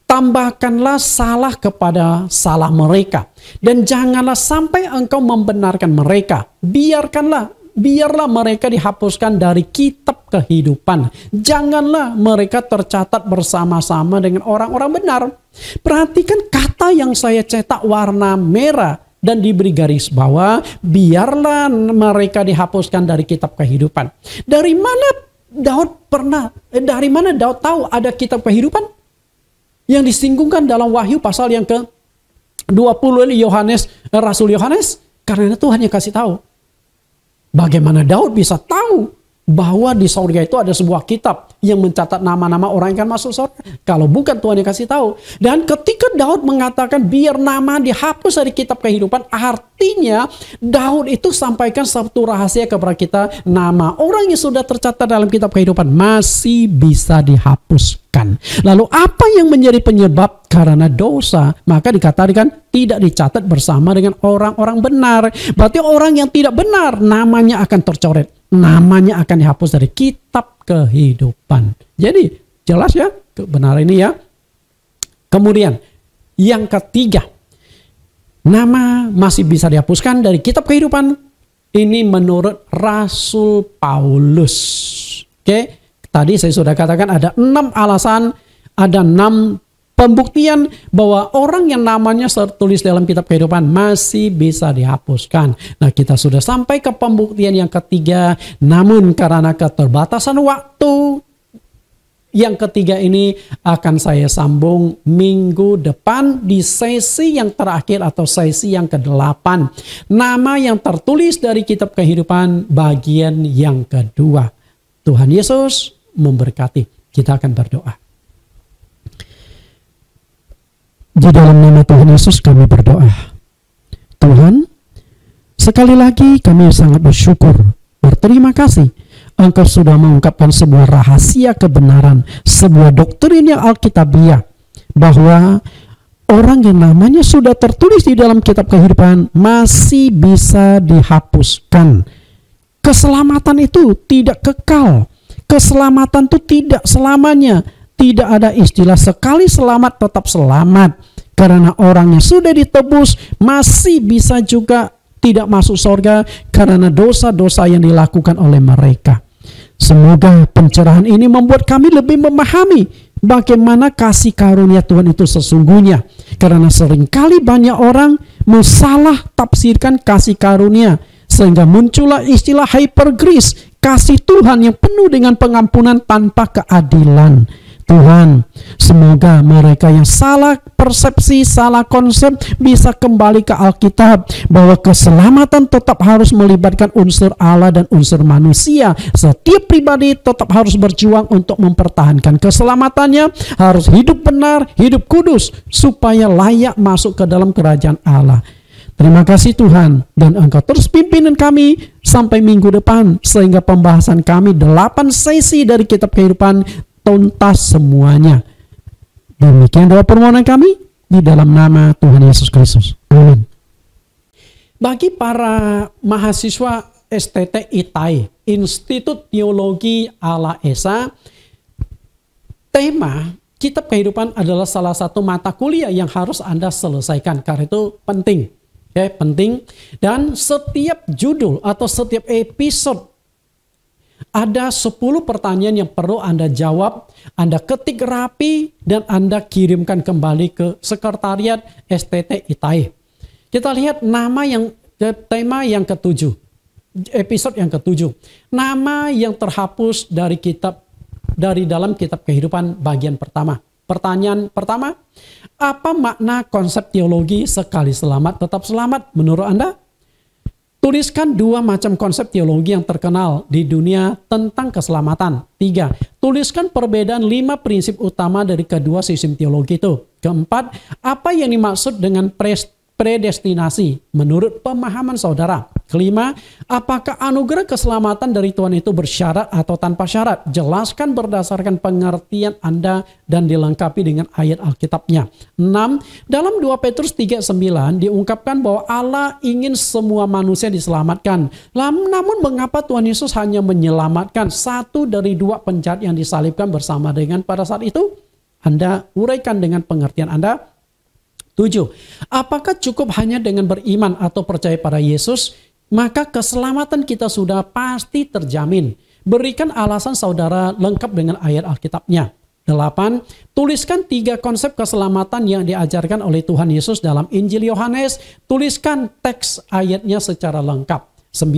tambahkanlah salah kepada salah mereka dan janganlah sampai engkau membenarkan mereka biarkanlah biarlah mereka dihapuskan dari kitab kehidupan. Janganlah mereka tercatat bersama-sama dengan orang-orang benar. Perhatikan kata yang saya cetak warna merah dan diberi garis bawah, biarlah mereka dihapuskan dari kitab kehidupan. Dari mana Daud pernah eh, dari mana Daud tahu ada kitab kehidupan? Yang disinggungkan dalam Wahyu pasal yang ke 20 Yohanes eh, Rasul Yohanes karena Tuhan yang kasih tahu. Bagaimana Daud bisa tahu bahwa di surga itu ada sebuah kitab yang mencatat nama-nama orang yang akan masuk surga? Kalau bukan Tuhan yang kasih tahu. Dan ketika Daud mengatakan biar nama dihapus dari kitab kehidupan, artinya Daud itu sampaikan satu rahasia kepada kita. Nama orang yang sudah tercatat dalam kitab kehidupan masih bisa dihapus dicatatkan. Lalu apa yang menjadi penyebab karena dosa? Maka dikatakan tidak dicatat bersama dengan orang-orang benar. Berarti orang yang tidak benar namanya akan tercoret. Namanya akan dihapus dari kitab kehidupan. Jadi jelas ya kebenaran ini ya. Kemudian yang ketiga, nama masih bisa dihapuskan dari kitab kehidupan. Ini menurut Rasul Paulus. Oke, okay? Tadi saya sudah katakan ada enam alasan, ada enam pembuktian bahwa orang yang namanya tertulis dalam kitab kehidupan masih bisa dihapuskan. Nah kita sudah sampai ke pembuktian yang ketiga, namun karena keterbatasan waktu, yang ketiga ini akan saya sambung minggu depan di sesi yang terakhir atau sesi yang kedelapan Nama yang tertulis dari kitab kehidupan bagian yang kedua. Tuhan Yesus memberkati. Kita akan berdoa. Di dalam nama Tuhan Yesus kami berdoa. Tuhan, sekali lagi kami sangat bersyukur, berterima kasih Engkau sudah mengungkapkan sebuah rahasia kebenaran, sebuah doktrin yang alkitabiah bahwa orang yang namanya sudah tertulis di dalam kitab kehidupan masih bisa dihapuskan. Keselamatan itu tidak kekal, Keselamatan itu tidak selamanya. Tidak ada istilah sekali selamat tetap selamat. Karena orang yang sudah ditebus masih bisa juga tidak masuk surga karena dosa-dosa yang dilakukan oleh mereka. Semoga pencerahan ini membuat kami lebih memahami bagaimana kasih karunia Tuhan itu sesungguhnya. Karena seringkali banyak orang mensalah tafsirkan kasih karunia sehingga muncullah istilah hypergris kasih Tuhan yang penuh dengan pengampunan tanpa keadilan. Tuhan, semoga mereka yang salah persepsi, salah konsep bisa kembali ke Alkitab bahwa keselamatan tetap harus melibatkan unsur Allah dan unsur manusia. Setiap pribadi tetap harus berjuang untuk mempertahankan keselamatannya, harus hidup benar, hidup kudus supaya layak masuk ke dalam kerajaan Allah. Terima kasih Tuhan dan Engkau terus pimpinan kami sampai minggu depan sehingga pembahasan kami delapan sesi dari kitab kehidupan tuntas semuanya. Demikian doa permohonan kami di dalam nama Tuhan Yesus Kristus. Amin. Bagi para mahasiswa STT ITAI, Institut Teologi Ala Esa, tema kitab kehidupan adalah salah satu mata kuliah yang harus Anda selesaikan karena itu penting. Okay, ya, penting. Dan setiap judul atau setiap episode ada 10 pertanyaan yang perlu Anda jawab, Anda ketik rapi dan Anda kirimkan kembali ke sekretariat STT ITAI. Kita lihat nama yang tema yang ketujuh. Episode yang ketujuh. Nama yang terhapus dari kitab dari dalam kitab kehidupan bagian pertama. Pertanyaan pertama, apa makna konsep teologi sekali selamat tetap selamat menurut Anda? Tuliskan dua macam konsep teologi yang terkenal di dunia tentang keselamatan. Tiga, tuliskan perbedaan lima prinsip utama dari kedua sistem teologi itu. Keempat, apa yang dimaksud dengan pres predestinasi menurut pemahaman saudara. Kelima, apakah anugerah keselamatan dari Tuhan itu bersyarat atau tanpa syarat? Jelaskan berdasarkan pengertian Anda dan dilengkapi dengan ayat Alkitabnya. enam Dalam 2 Petrus 3:9 diungkapkan bahwa Allah ingin semua manusia diselamatkan. Namun mengapa Tuhan Yesus hanya menyelamatkan satu dari dua penjahat yang disalibkan bersama dengan pada saat itu? Anda uraikan dengan pengertian Anda 7. Apakah cukup hanya dengan beriman atau percaya pada Yesus? Maka keselamatan kita sudah pasti terjamin. Berikan alasan saudara lengkap dengan ayat Alkitabnya. 8. Tuliskan tiga konsep keselamatan yang diajarkan oleh Tuhan Yesus dalam Injil Yohanes. Tuliskan teks ayatnya secara lengkap. 9.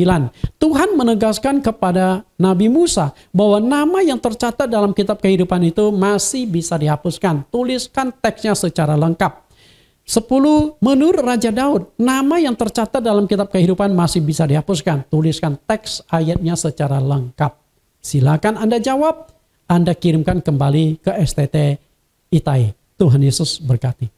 Tuhan menegaskan kepada Nabi Musa bahwa nama yang tercatat dalam kitab kehidupan itu masih bisa dihapuskan. Tuliskan teksnya secara lengkap. 10 menurut Raja Daud, nama yang tercatat dalam kitab kehidupan masih bisa dihapuskan. Tuliskan teks ayatnya secara lengkap. Silakan Anda jawab, Anda kirimkan kembali ke STT ITAI. Tuhan Yesus berkati.